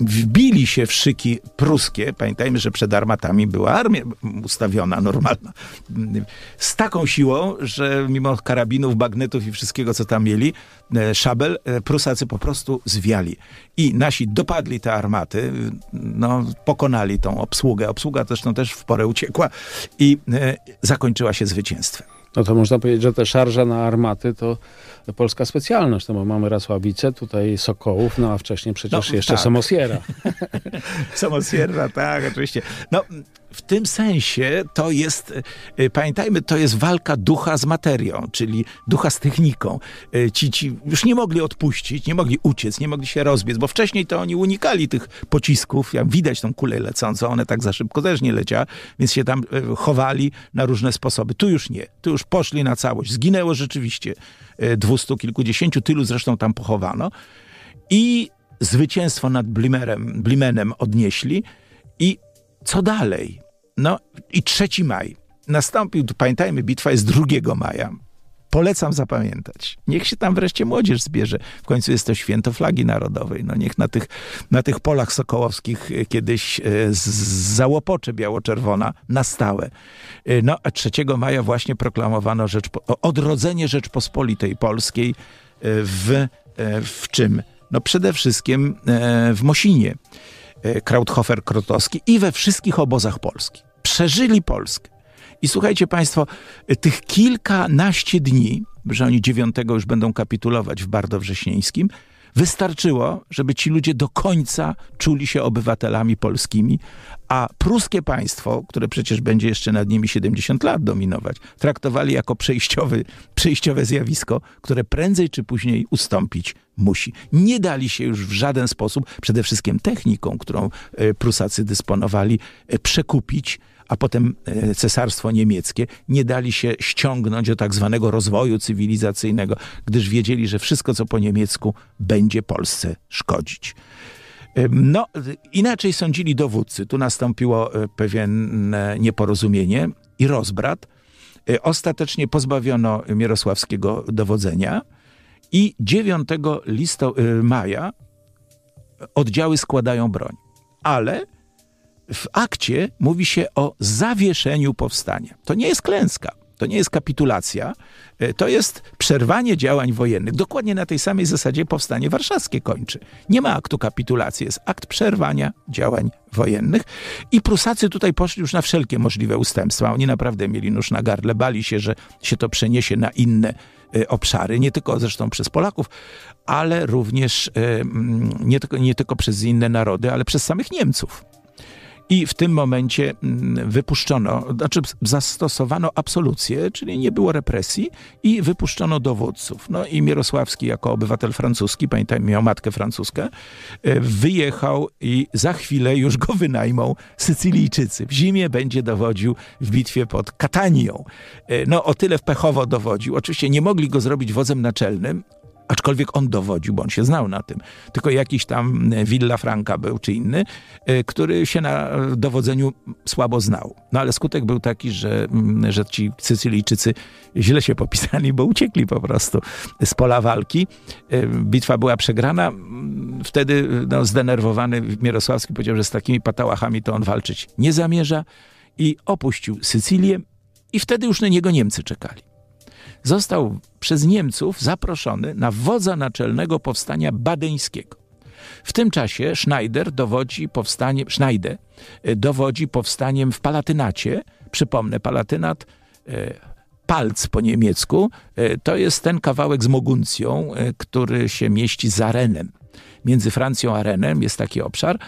wbili się w szyki pruskie. Pamiętajmy, że przed armatami była armia ustawiona, normalna. Z taką siłą, że mimo karabinów, bagnetów i wszystkiego, co tam mieli, E, szabel, e, Prusacy po prostu zwiali. I nasi dopadli te armaty, y, no, pokonali tą obsługę. Obsługa zresztą też w porę uciekła i e, zakończyła się zwycięstwem. No to można powiedzieć, że te szarża na armaty to polska specjalność, no bo mamy Rasławicę, tutaj Sokołów, no a wcześniej przecież no, jeszcze tak. Samosiera. tak, oczywiście. No, w tym sensie to jest, y, pamiętajmy, to jest walka ducha z materią, czyli ducha z techniką. Y, ci, ci już nie mogli odpuścić, nie mogli uciec, nie mogli się rozbiec, bo wcześniej to oni unikali tych pocisków. Ja widać tą kulę lecącą, one tak za szybko też nie lecia, więc się tam y, chowali na różne sposoby. Tu już nie, tu już poszli na całość. Zginęło rzeczywiście E, dwustu kilkudziesięciu, tylu zresztą tam pochowano. I zwycięstwo nad Blimerem, Blimenem odnieśli. I co dalej? No i 3 maj. Nastąpił, pamiętajmy, bitwa jest 2 maja. Polecam zapamiętać. Niech się tam wreszcie młodzież zbierze. W końcu jest to święto flagi narodowej. No niech na tych, na tych polach sokołowskich e, kiedyś e, załopocze biało-czerwona na stałe. E, no a 3 maja właśnie proklamowano Rzeczpo- odrodzenie Rzeczpospolitej Polskiej w, w czym? No przede wszystkim w Mosinie. Krauthofer Krotowski i we wszystkich obozach Polski. Przeżyli Polskę. I słuchajcie Państwo, tych kilkanaście dni, że oni dziewiątego już będą kapitulować w Bardo Wrześnieńskim, wystarczyło, żeby ci ludzie do końca czuli się obywatelami polskimi, a pruskie państwo, które przecież będzie jeszcze nad nimi 70 lat dominować, traktowali jako przejściowy, przejściowe zjawisko, które prędzej czy później ustąpić musi. Nie dali się już w żaden sposób, przede wszystkim techniką, którą e, Prusacy dysponowali, e, przekupić a potem e, cesarstwo niemieckie, nie dali się ściągnąć do tak zwanego rozwoju cywilizacyjnego, gdyż wiedzieli, że wszystko, co po niemiecku, będzie Polsce szkodzić. No, inaczej sądzili dowódcy. Tu nastąpiło e, pewien nieporozumienie i rozbrat. E, ostatecznie pozbawiono Mierosławskiego dowodzenia i 9 listopada maja oddziały składają broń. Ale w akcie mówi się o zawieszeniu powstania. To nie jest klęska, to nie jest kapitulacja, e, to jest przerwanie działań wojennych. Dokładnie na tej samej zasadzie powstanie warszawskie kończy. Nie ma aktu kapitulacji, jest akt przerwania działań wojennych. I Prusacy tutaj poszli już na wszelkie możliwe ustępstwa. Oni naprawdę mieli nóż na gardle, bali się, że się to przeniesie na inne e, obszary, nie tylko zresztą przez Polaków, ale również e, nie tylko, nie tylko przez inne narody, ale przez samych Niemców i w tym momencie mm, wypuszczono, znaczy zastosowano absolucję, czyli nie było represji i wypuszczono dowódców. No i Mirosławski jako obywatel francuski, pamiętajmy, miał matkę francuską, e, wyjechał i za chwilę już go wynajmą Sycylijczycy. W zimie będzie dowodził w bitwie pod Katanią. E, no o tyle wpechowo dowodził. Oczywiście nie mogli go zrobić wodzem naczelnym, Aczkolwiek on dowodził, bo on się znał na tym. Tylko jakiś tam e, Villa Franca był, czy inny, e, który się na dowodzeniu słabo znał. No ale skutek był taki, że, mm, że ci Sycylijczycy źle się popisali, bo uciekli po prostu z pola walki. E, bitwa była przegrana. Mm, wtedy no, zdenerwowany Mirosławski powiedział, że z takimi patałachami to on walczyć nie zamierza i opuścił Sycylię i wtedy już na niego Niemcy czekali został przez Niemców zaproszony na wodza naczelnego powstania badeńskiego. W tym czasie Schneider dowodzi powstaniem, Schneider e, dowodzi powstaniem w Palatynacie. Przypomnę, Palatynat e, palc po niemiecku, e, to jest ten kawałek z Moguncją, który się mieści za Renem. Między Francją a Renem jest taki obszar,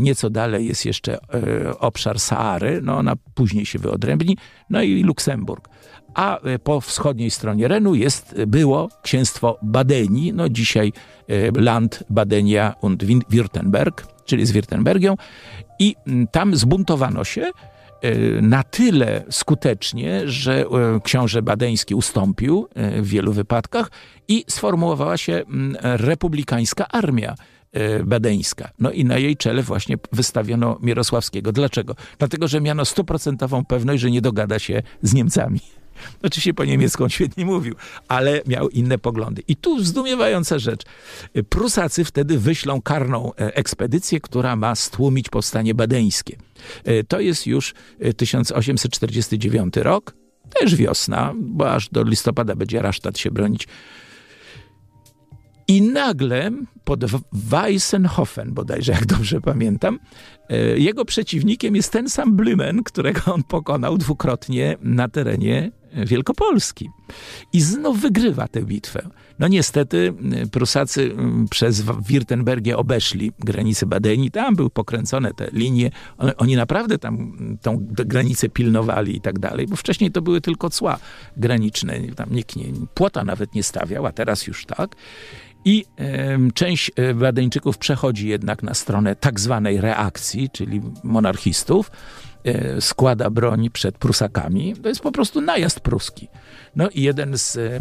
nieco dalej jest jeszcze obszar Saary, no ona później się wyodrębni, no i Luksemburg a e, po wschodniej stronie Renu jest, e, było księstwo Badeni, no dzisiaj e, Land Badenia und Württemberg, czyli z Wirtembergią i tam zbuntowano się na tyle skutecznie, że książę badeński ustąpił w wielu wypadkach i sformułowała się republikańska armia badeńska. No i na jej czele właśnie wystawiono Mirosławskiego. Dlaczego? Dlatego, że miano stuprocentową pewność, że nie dogada się z Niemcami. Oczywiście po niemiecku on świetnie mówił, ale miał inne poglądy. I tu zdumiewająca rzecz. Prusacy wtedy wyślą karną e, ekspedycję, która ma stłumić powstanie badeńskie. E, to jest już 1849 e, rok. Też wiosna, bo aż do listopada będzie rasztat się bronić i nagle pod Weissenhofen, bodajże jak dobrze pamiętam, e, jego przeciwnikiem jest ten sam Blumen, którego on pokonał dwukrotnie na terenie Wielkopolski. I znów wygrywa tę bitwę. No niestety e, Prusacy przez Wirtembergię obeszli granice Badeni. Tam były pokręcone te linie. Oni naprawdę tam tą granicę pilnowali i tak dalej, bo wcześniej to były tylko cła graniczne. Tam nikt nie, płota nawet nie stawiał, a teraz już tak. I część Badeńczyków e, przechodzi jednak na stronę tak zwanej reakcji, czyli monarchistów, e, składa broń przed Prusakami. To jest po prostu najazd pruski. No i jeden z e,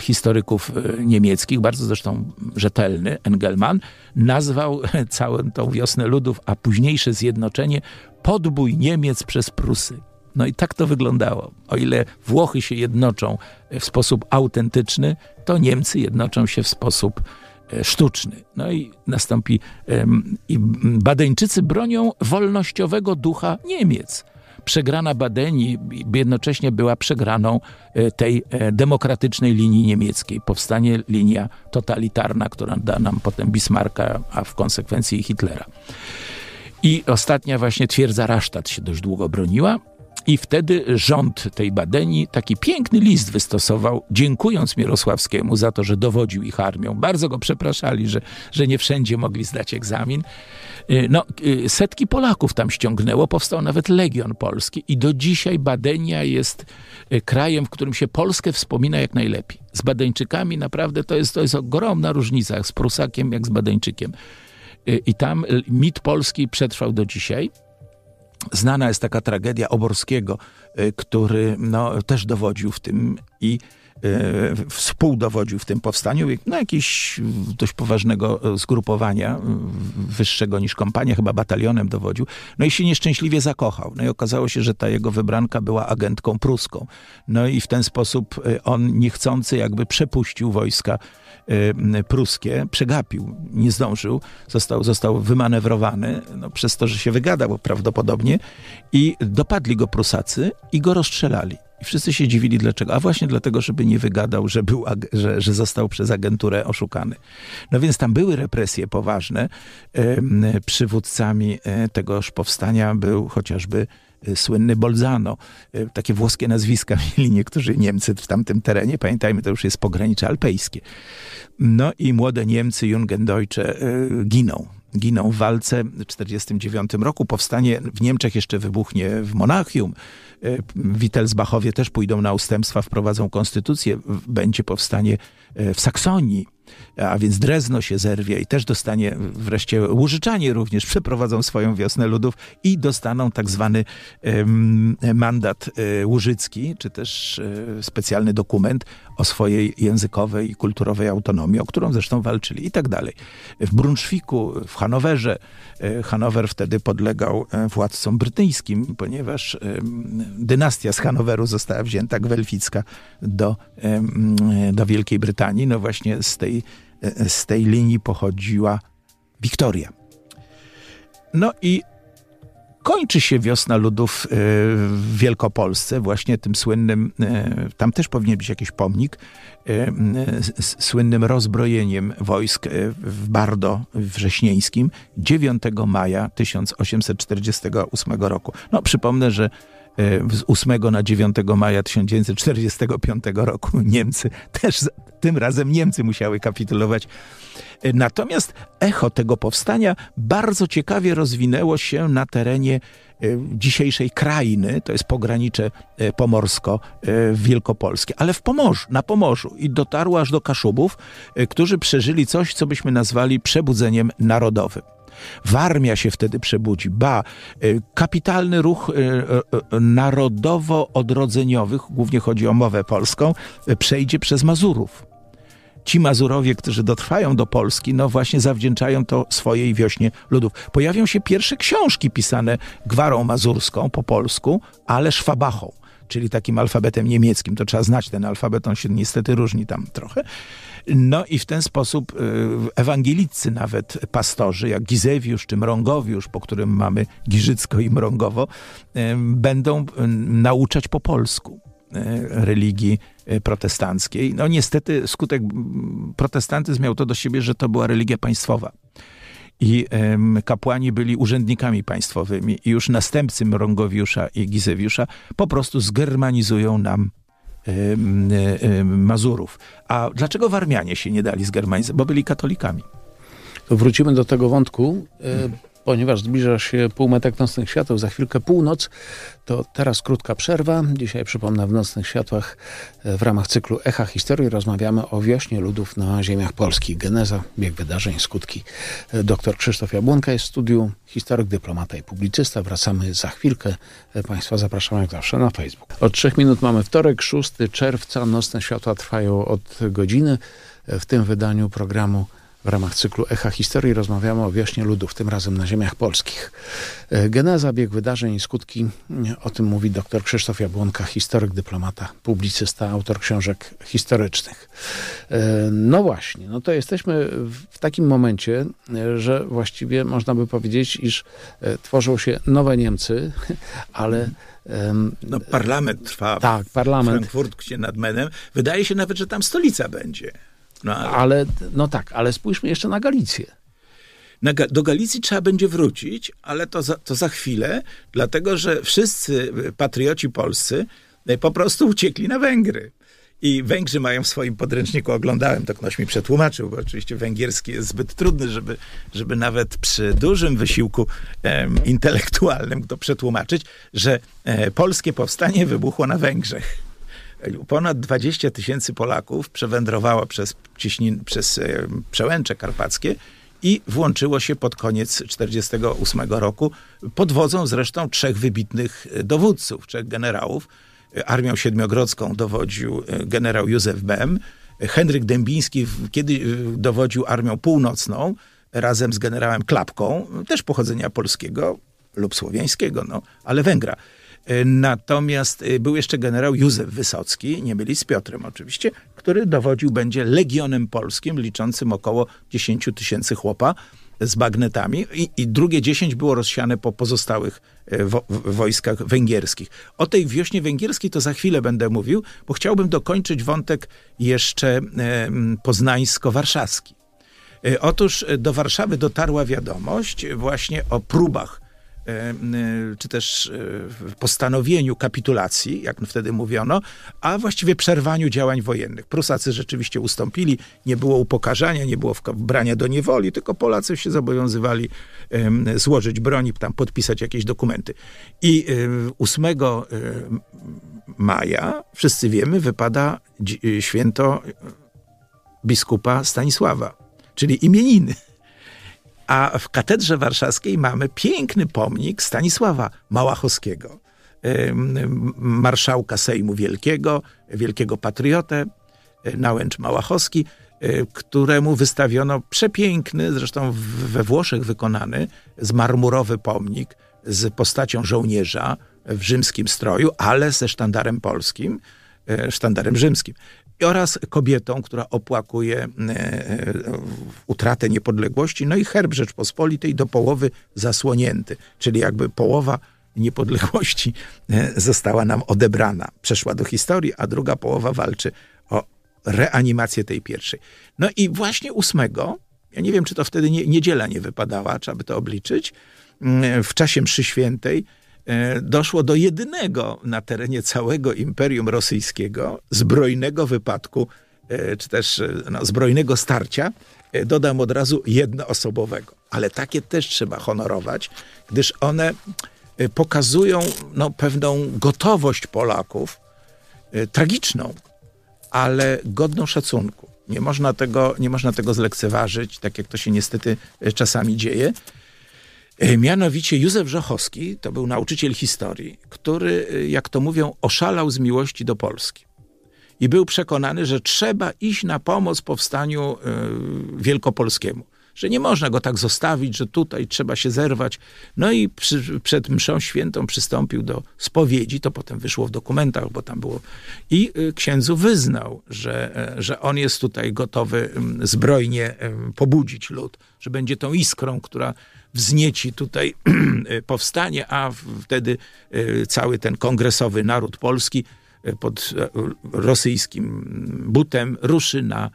historyków niemieckich, bardzo zresztą rzetelny, Engelmann, nazwał całą tą wiosnę ludów, a późniejsze zjednoczenie podbój Niemiec przez Prusy. No i tak to wyglądało. O ile Włochy się jednoczą e, w sposób autentyczny, to Niemcy jednoczą się w sposób e, sztuczny. No i nastąpi. I Badeńczycy bronią wolnościowego ducha Niemiec. Przegrana Badeni jednocześnie była przegraną e, tej demokratycznej linii niemieckiej. Powstanie linia totalitarna, która da nam potem Bismarcka, a w konsekwencji Hitlera. I ostatnia właśnie twierdza Rasztat się dość długo broniła, i wtedy rząd tej Badenii taki piękny list wystosował, dziękując Mirosławskiemu za to, że dowodził ich armią. Bardzo go przepraszali, że, że nie wszędzie mogli zdać egzamin. Y, no, y, setki Polaków tam ściągnęło, powstał nawet Legion Polski i do dzisiaj Badenia jest y, krajem, w którym się Polskę wspomina jak najlepiej. Z Badeńczykami naprawdę to jest, to jest ogromna różnica, z Prusakiem jak z Badeńczykiem. I tam mit Polski przetrwał do dzisiaj. Znana jest taka tragedia Oborskiego, y, który no, też dowodził w tym i y, współdowodził w tym powstaniu no, jakiegoś y, dość poważnego zgrupowania, wyższego niż kompania, chyba batalionem dowodził. No i się nieszczęśliwie zakochał. No i okazało się, że ta jego wybranka była agentką pruską. No i w ten sposób on niechcący jakby przepuścił wojska Y, y, pruskie, przegapił, nie zdążył, został, został wymanewrowany no, przez to, że się wygadał prawdopodobnie i dopadli go Prusacy i go rozstrzelali. I wszyscy się dziwili dlaczego. A właśnie dlatego, żeby nie wygadał, że, był, że, że został przez agenturę oszukany. No więc tam były represje poważne. Y, przywódcami tegoż powstania był chociażby Y, słynny Bolzano. Y, takie włoskie nazwiska mieli niektórzy Niemcy w tamtym terenie. Pamiętajmy, to już jest pogranicze alpejskie. No i młode Niemcy, Jungendeutsche, y, giną giną w walce w 1949 roku. Powstanie w Niemczech jeszcze wybuchnie w Monachium. Wittelsbachowie też pójdą na ustępstwa, wprowadzą konstytucję. Będzie powstanie w Saksonii a więc Drezno się zerwie i też dostanie wreszcie Łużyczanie również przeprowadzą swoją wiosnę ludów i dostaną tak zwany mandat e, łużycki, czy też e, specjalny dokument o swojej językowej i kulturowej autonomii, o którą zresztą walczyli i tak dalej. W Brunszwiku, w Hanowerze, e, Hanower wtedy podlegał e, władcom brytyjskim, ponieważ e, dynastia z Hanoweru została wzięta, gwelficka, do, do Wielkiej Brytanii. No właśnie z tej, z tej linii pochodziła Wiktoria. No i kończy się wiosna ludów e, w Wielkopolsce, właśnie tym słynnym, e, tam też powinien być jakiś pomnik, e, słynnym rozbrojeniem wojsk w Bardo Wrześnieńskim 9 maja 1848 roku. No, przypomnę, że E, z 8 na 9 maja 1945 roku Niemcy, też tym razem Niemcy musiały kapitulować. E, natomiast echo tego powstania bardzo ciekawie rozwinęło się na terenie e, dzisiejszej krainy, to jest pogranicze pomorsko-wielkopolskie, ale w Pomorzu, na Pomorzu i dotarło aż do Kaszubów, którzy przeżyli coś, co byśmy nazwali przebudzeniem narodowym. Warmia się wtedy przebudzi. Ba, e, kapitalny ruch e, e, narodowo-odrodzeniowych, głównie chodzi o mowę polską, przejdzie przez Mazurów. Ci Mazurowie, którzy dotrwają do Polski, no właśnie zawdzięczają to swojej wiośnie ludów. Pojawią się pierwsze książki pisane gwarą mazurską po polsku, ale szwabachą czyli takim alfabetem niemieckim. To trzeba znać ten alfabet, on się niestety różni tam trochę. No i w ten sposób y, ewangelicy nawet, pastorzy, jak Gizewiusz czy Mrągowiusz, po którym mamy Giżycko i Mrągowo, y, będą y, nauczać po polsku religii protestanckiej. No niestety skutek protestantyzm miał to do siebie, że to była religia państwowa i kapłani byli urzędnikami państwowymi i już następcy Mrągowiusza i Gizewiusza po prostu zgermanizują nam Mazurów. A dlaczego Warmianie się nie dali z zgermanizować? Bo byli katolikami. To wrócimy do tego wątku. E, ponieważ zbliża się półmetek nocnych świateł, za chwilkę północ, to teraz krótka przerwa. Dzisiaj przypomnę w Nocnych Światłach e, w ramach cyklu Echa Historii rozmawiamy o wiośnie ludów na ziemiach polskich. Geneza, bieg wydarzeń, skutki. E, doktor Krzysztof Jabłonka jest w studiu, historyk, dyplomata i publicysta. Wracamy za chwilkę. E, państwa zapraszam jak zawsze na Facebook. Od trzech minut mamy wtorek, 6 czerwca. Nocne Światła trwają od godziny. W tym wydaniu programu w ramach cyklu Echa Historii rozmawiamy o wiośnie ludów, tym razem na ziemiach polskich. E, geneza, bieg wydarzeń i skutki, mm, o tym mówi dr Krzysztof Jabłonka, historyk, dyplomata, publicysta, autor książek historycznych. E, no właśnie, no to jesteśmy w takim momencie, e, że właściwie można by powiedzieć, iż tworzą się nowe Niemcy, ale... No parlament trwa. Tak, parlament. Frankfurt nad Menem. Wydaje się nawet, że tam stolica będzie. No, ale... ale... no tak, ale spójrzmy jeszcze na Galicję. Na, do Galicji trzeba będzie wrócić, ale to za, to za chwilę, dlatego że wszyscy patrioci polscy e, po prostu uciekli na Węgry. I Węgrzy mają w swoim podręczniku, oglądałem, to ktoś mi przetłumaczył, bo oczywiście węgierski jest zbyt trudny, żeby, żeby nawet przy dużym wysiłku em, intelektualnym to przetłumaczyć, że e, polskie powstanie wybuchło na Węgrzech ponad 20 tysięcy Polaków przewędrowało przez, ciśnin, przez e, przełęcze karpackie i włączyło się pod koniec 1948 roku, pod wodzą zresztą trzech wybitnych e, dowódców, trzech generałów. E, Armią Siedmiogrodzką dowodził generał Józef Bem, Henryk Dębiński kiedy dowodził Armią Północną razem z generałem Klapką, też pochodzenia polskiego lub słowiańskiego, no, ale Węgra. E, natomiast e, był jeszcze generał Józef Wysocki, nie byli z Piotrem oczywiście, który dowodził będzie Legionem Polskim, liczącym około 10 tysięcy chłopa z bagnetami I, i, drugie 10 było rozsiane po pozostałych e, wo, wojskach węgierskich. O tej wiośnie węgierskiej to za chwilę będę mówił, bo chciałbym dokończyć wątek jeszcze poznańsko-warszawski. Otóż do Warszawy dotarła wiadomość właśnie o próbach E, e, czy też e, postanowieniu kapitulacji, jak wtedy mówiono, a właściwie przerwaniu działań wojennych. Prusacy rzeczywiście ustąpili, nie było upokarzania, nie było brania do niewoli, tylko Polacy się zobowiązywali złożyć broni, tam podpisać jakieś dokumenty. I 8 maja, wszyscy wiemy, wypada święto biskupa Stanisława, czyli imieniny. A w katedrze warszawskiej mamy piękny pomnik Stanisława Małachowskiego, marszałka Sejmu Wielkiego, wielkiego patriotę, e, Nałęcz Małachowski, e, któremu wystawiono przepiękny, zresztą we Włoszech wykonany, zmarmurowy pomnik z postacią żołnierza w rzymskim stroju, ale ze sztandarem polskim, e, sztandarem rzymskim oraz kobietą, która opłakuje e, e, utratę niepodległości, no i herb Rzeczpospolitej do połowy zasłonięty, czyli jakby połowa niepodległości e, została nam odebrana, przeszła do historii, a druga połowa walczy o reanimację tej pierwszej. No i właśnie ósmego, ja nie wiem, czy to wtedy nie, niedziela nie wypadała, trzeba by to obliczyć, mm, w czasie mszy świętej E, doszło do jedynego na terenie całego Imperium Rosyjskiego zbrojnego wypadku, e, czy też e, no, zbrojnego starcia, dodam od razu jednoosobowego. Ale takie też trzeba honorować, gdyż one pokazują no, pewną gotowość Polaków, tragiczną, ale godną szacunku. Nie można, tego, nie można tego zlekceważyć, tak jak to się niestety czasami dzieje. E, mianowicie Józef Żochowski to był nauczyciel historii, który, e, jak to mówią, oszalał z miłości do Polski. I był przekonany, że trzeba iść na pomoc powstaniu e, wielkopolskiemu że nie można go tak zostawić, że tutaj trzeba się zerwać. No i przy, przed mszą świętą przystąpił do spowiedzi, to potem wyszło w dokumentach, bo tam było. I księdzu wyznał, że, że on jest tutaj gotowy mm, zbrojnie pobudzić lud, że będzie tą iskrą, która wznieci tutaj e, powstanie, a wtedy e, cały ten kongresowy naród polski e, pod rosyjskim mm, butem ruszy na,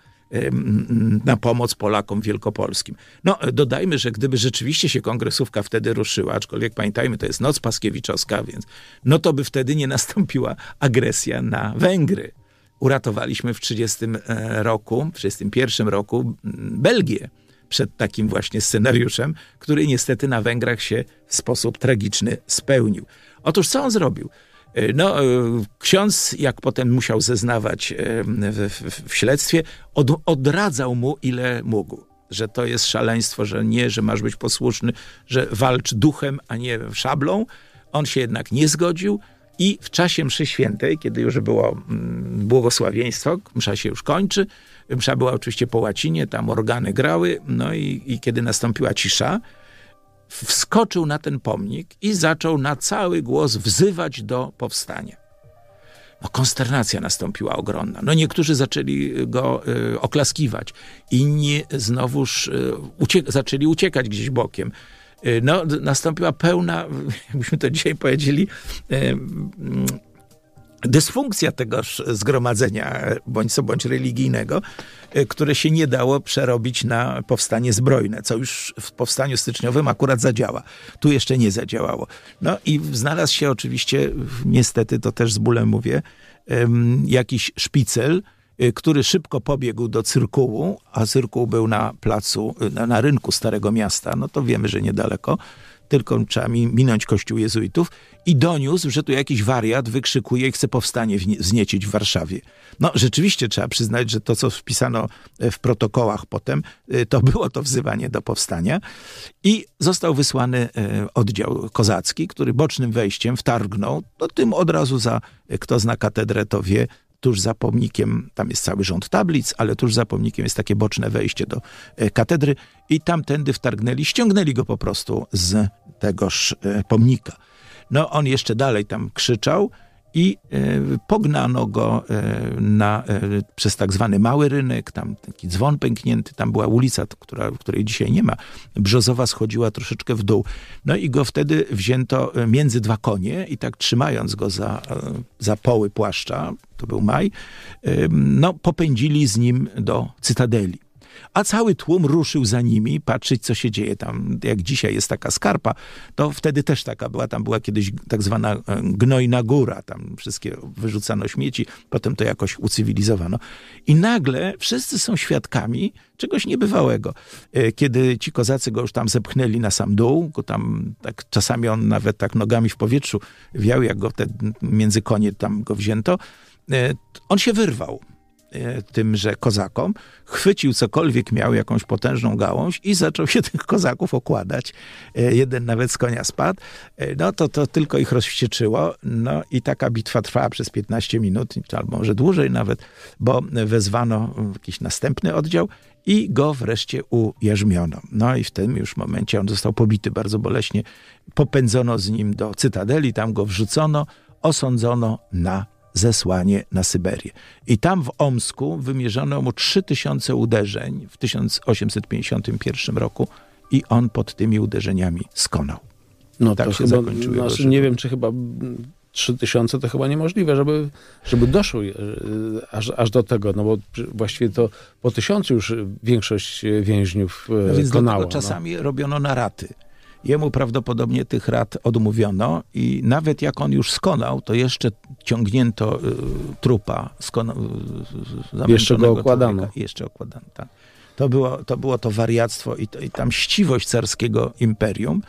na pomoc Polakom wielkopolskim. No, dodajmy, że gdyby rzeczywiście się kongresówka wtedy ruszyła, aczkolwiek pamiętajmy, to jest noc paskiewiczowska, więc no to by wtedy nie nastąpiła agresja na Węgry. Uratowaliśmy w 30 roku, w 31 roku Belgię przed takim właśnie scenariuszem, który niestety na Węgrach się w sposób tragiczny spełnił. Otóż co on zrobił? E, no, e, ksiądz, jak potem musiał zeznawać e, w, w, w śledztwie, od, odradzał mu ile mógł że to jest szaleństwo, że nie, że masz być posłuszny, że walcz duchem, a nie szablą. On się jednak nie zgodził i w czasie mszy świętej, kiedy już było mm, błogosławieństwo, msza się już kończy, Msza była oczywiście po łacinie, tam organy grały, no i, i kiedy nastąpiła cisza, wskoczył na ten pomnik i zaczął na cały głos wzywać do powstania. No, konsternacja nastąpiła ogromna. No, niektórzy zaczęli y, go y, oklaskiwać, inni znowuż y, uciek zaczęli uciekać gdzieś bokiem. Y, no, nastąpiła pełna, jakbyśmy to dzisiaj powiedzieli, y, dysfunkcja tegoż zgromadzenia, bądź co bądź religijnego, e, które się nie dało przerobić na powstanie zbrojne, co już w powstaniu styczniowym akurat zadziała. Tu jeszcze nie zadziałało. No i znalazł się oczywiście, niestety to też z bólem mówię, jakiś szpicel, e, który szybko pobiegł do cyrkułu, a cyrkuł był na placu, na, rynku Starego Miasta, no to wiemy, że niedaleko tylko trzeba minąć kościół jezuitów i doniósł, że tu jakiś wariat wykrzykuje i chce powstanie wzniecić w Warszawie. No rzeczywiście trzeba przyznać, że to, co wpisano e, w protokołach potem, e, to było to wzywanie do powstania. I został wysłany e, oddział kozacki, który bocznym wejściem wtargnął, no tym od razu za, kto zna katedrę, to wie, tuż za pomnikiem, tam jest cały rząd tablic, ale tuż za pomnikiem jest takie boczne wejście do e, katedry i tamtędy wtargnęli, ściągnęli go po prostu z tegoż e, pomnika. No on jeszcze dalej tam krzyczał, i e, pognano go e, na, e, przez tak zwany mały rynek, tam taki dzwon pęknięty, tam była ulica, która, której dzisiaj nie ma, Brzozowa schodziła troszeczkę w dół. No i go wtedy wzięto między dwa konie i tak trzymając go za, za poły płaszcza, to był maj, no popędzili z nim do Cytadeli a cały tłum ruszył za nimi patrzeć, co się dzieje tam. Jak dzisiaj jest taka skarpa, to wtedy też taka była. Tam była kiedyś tak zwana e, gnojna góra, tam wszystkie wyrzucano śmieci, potem to jakoś ucywilizowano. I nagle wszyscy są świadkami czegoś niebywałego. E, kiedy ci kozacy go już tam zepchnęli na sam dół, go tam tak, czasami on nawet tak nogami w powietrzu wiał, jak go te, między konie tam go wzięto, e, on się wyrwał E, tymże kozakom, chwycił cokolwiek miał, jakąś potężną gałąź i zaczął się tych kozaków okładać. E, jeden nawet z konia spadł. E, no to, to tylko ich rozwścieczyło. No i taka bitwa trwała przez 15 minut, albo może dłużej nawet, bo wezwano jakiś następny oddział i go wreszcie ujarzmiono. No i w tym już momencie on został pobity bardzo boleśnie. Popędzono z nim do cytadeli, tam go wrzucono, osądzono na zesłanie na Syberię. I tam w Omsku wymierzono mu 3000 uderzeń w 1851 roku i on pod tymi uderzeniami skonał. No tak to się chyba, zakończyły. Znaczy, nie wiem, czy chyba 3000 to chyba niemożliwe, żeby, żeby doszło e, aż, aż do tego, no bo właściwie to po tysiącu już większość więźniów e, no więc konała. No. Czasami no. robiono raty. Jemu prawdopodobnie tych rad odmówiono i nawet jak on już skonał, to jeszcze ciągnięto y, trupa skona, y, y, Jeszcze go okładano. Człowieka. Jeszcze okładano, tak. To było, to było to wariactwo i, to, i tam ściwość carskiego imperium.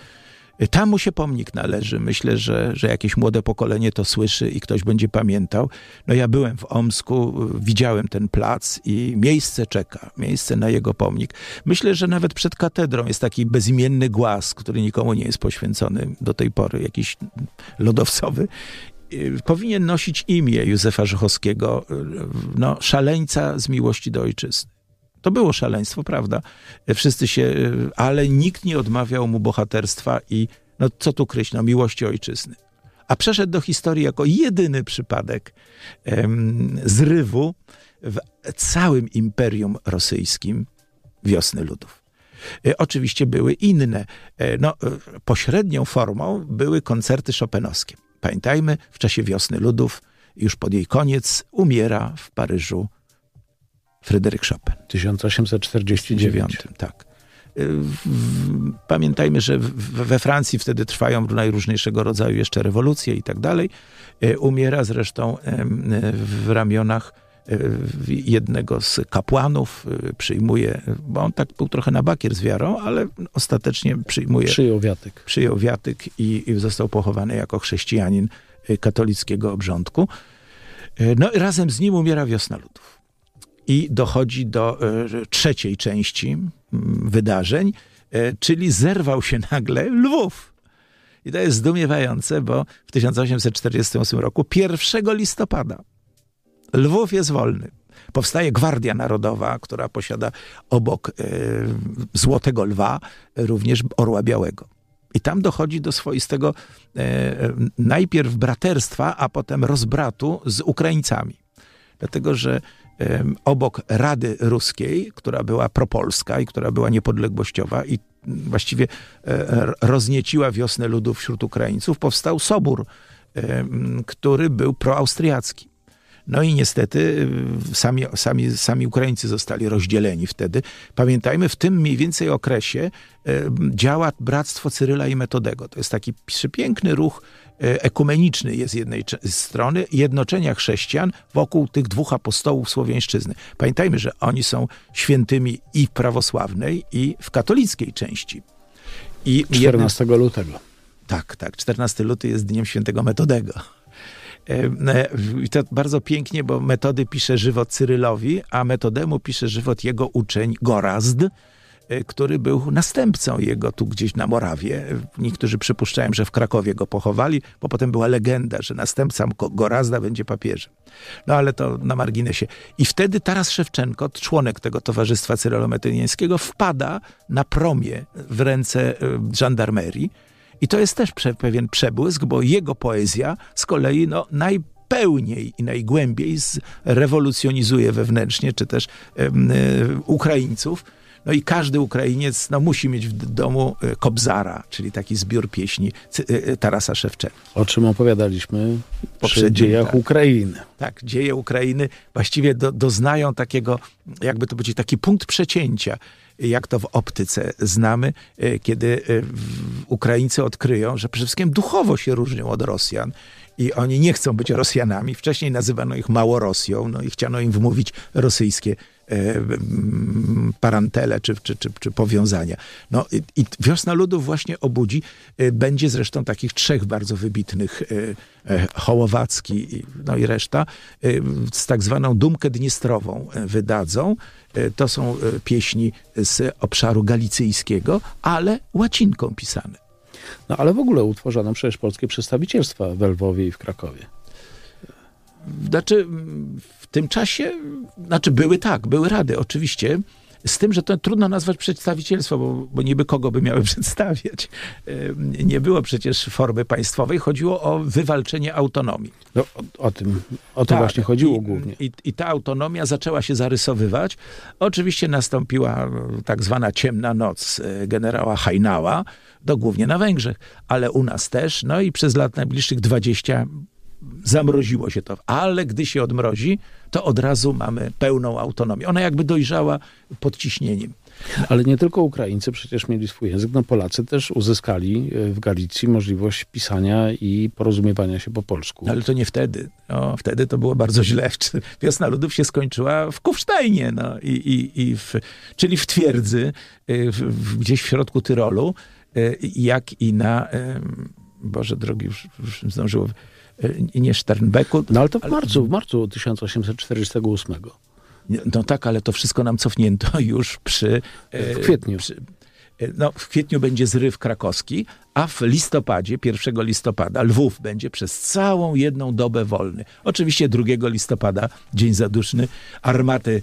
Y, Tam mu się pomnik należy. Myślę, że, że jakieś młode pokolenie to słyszy i ktoś będzie pamiętał. No ja byłem w Omsku, y, widziałem ten plac i miejsce czeka, miejsce na jego pomnik. Myślę, że nawet przed katedrą jest taki bezimienny głaz, który nikomu nie jest poświęcony do tej pory, jakiś lodowcowy y, powinien nosić imię Józefa Żuchowskiego, no, szaleńca z miłości do ojczyzny. To było szaleństwo, prawda? Wszyscy się, ale nikt nie odmawiał mu bohaterstwa i no co tu kryć, no miłości ojczyzny. A przeszedł do historii jako jedyny przypadek em, zrywu w całym imperium rosyjskim wiosny ludów. E, oczywiście były inne. E, no, e, pośrednią formą były koncerty szopenowskie. Pamiętajmy, w czasie wiosny ludów, już pod jej koniec, umiera w Paryżu Fryderyk Chopin. 1849. Tak. Y, pamiętajmy, że we Francji wtedy trwają najróżniejszego rodzaju jeszcze rewolucje i tak dalej. Y, umiera zresztą w ramionach y, jednego z kapłanów, przyjmuje, bo on tak był trochę na bakier z wiarą, ale ostatecznie przyjmuje. Przyjął wiatyk. Przyjął wiatyk i, i został pochowany jako chrześcijanin katolickiego obrządku. No i razem z nim umiera wiosna ludów i dochodzi do e, trzeciej części wydarzeń, e, czyli zerwał się nagle Lwów. I to jest zdumiewające, bo w 1848 roku, 1 listopada, Lwów jest wolny. Powstaje Gwardia Narodowa, która posiada obok e, Złotego Lwa również Orła Białego. I tam dochodzi do swoistego e, najpierw braterstwa, a potem rozbratu z Ukraińcami. Dlatego, że obok Rady Ruskiej, która była propolska i która była niepodległościowa i właściwie e, e, roznieciła wiosnę ludów wśród Ukraińców, powstał Sobór, który był proaustriacki. No i niestety sami, sami, sami Ukraińcy zostali rozdzieleni wtedy. Pamiętajmy, w tym mniej więcej okresie działa Bractwo Cyryla i Metodego. To jest taki przepiękny ruch E, ekumeniczny jest z jednej strony, jednoczenia chrześcijan wokół tych dwóch apostołów Słowiańszczyzny. Pamiętajmy, że oni są świętymi i w prawosławnej, i w katolickiej części. I 14 lutego. Tak, tak. 14 luty jest dniem świętego Metodego. E, I to bardzo pięknie, bo metody pisze żywot Cyrylowi, a metodemu pisze żywot jego uczeń Gorazd, Y, który był następcą jego tu gdzieś na Morawie. Niektórzy przypuszczają, że w Krakowie go pochowali, bo potem była legenda, że następca Gorazda będzie papieżem. No ale to na marginesie. I wtedy Taras Szewczenko, członek tego Towarzystwa Cyrylometyniańskiego, wpada na promie w ręce y, żandarmerii. I to jest też pewien przebłysk, bo jego poezja z kolei no, naj, pełniej i najgłębiej zrewolucjonizuje wewnętrznie, czy też um, Ukraińców. No i każdy Ukrainiec no, musi mieć w domu e, Kobzara, czyli taki zbiór pieśni e, e, Tarasa Szewczenki. O czym opowiadaliśmy przy dziejach tak. Ukrainy. Tak, dzieje Ukrainy właściwie do, doznają takiego, jakby to powiedzieć, taki punkt przecięcia jak to w optyce znamy, kiedy Ukraińcy odkryją, że przede wszystkim duchowo się różnią od Rosjan i oni nie chcą być Rosjanami. Wcześniej nazywano ich Małorosją, no i chciano im wmówić rosyjskie E, parantele czy, czy, czy, czy powiązania. No i, i, Wiosna Ludów właśnie obudzi, e, będzie zresztą takich trzech bardzo wybitnych, e, Hołowacki no i reszta, z tak zwaną Dumkę Dniestrową wydadzą. To są pieśni z obszaru galicyjskiego, ale łacinką pisane. No ale w ogóle utworzono przecież polskie przedstawicielstwa w Lwowie i w Krakowie. Znaczy, tym czasie, znaczy były tak, były rady oczywiście, z tym, że to trudno nazwać przedstawicielstwo, bo, bo niby kogo by miały przedstawiać. Nie było przecież formy państwowej, chodziło o wywalczenie autonomii. No, o, o tym, o to tak, właśnie chodziło i, głównie. I, I, ta autonomia zaczęła się zarysowywać. Oczywiście nastąpiła e, tak zwana ciemna noc e, generała Hajnała, do głównie na Węgrzech, ale u nas też, no i przez lat najbliższych 20 zamroziło się to. Ale gdy się odmrozi, to od razu mamy pełną autonomię. Ona jakby dojrzała pod ciśnieniem. Ale nie tylko Ukraińcy przecież mieli swój język. No Polacy też uzyskali e, w Galicji możliwość pisania i porozumiewania się po polsku. No, ale to nie wtedy. No, wtedy to było bardzo źle. Wiosna ludów się skończyła w Kufsztajnie, no, i, i, i w, czyli w twierdzy, e, w, w, gdzieś w środku Tyrolu, e, jak i na. Boże drogi, już, już zdążyło Y, nie Sternbecku. No ale to w marcu, w marcu 1848. No tak, ale to wszystko nam cofnięto już przy... W y, kwietniu. Przy, y, no, w kwietniu będzie zryw krakowski, a w listopadzie, 1 listopada, Lwów będzie przez całą jedną dobę wolny. Oczywiście 2 listopada, dzień zaduszny, armaty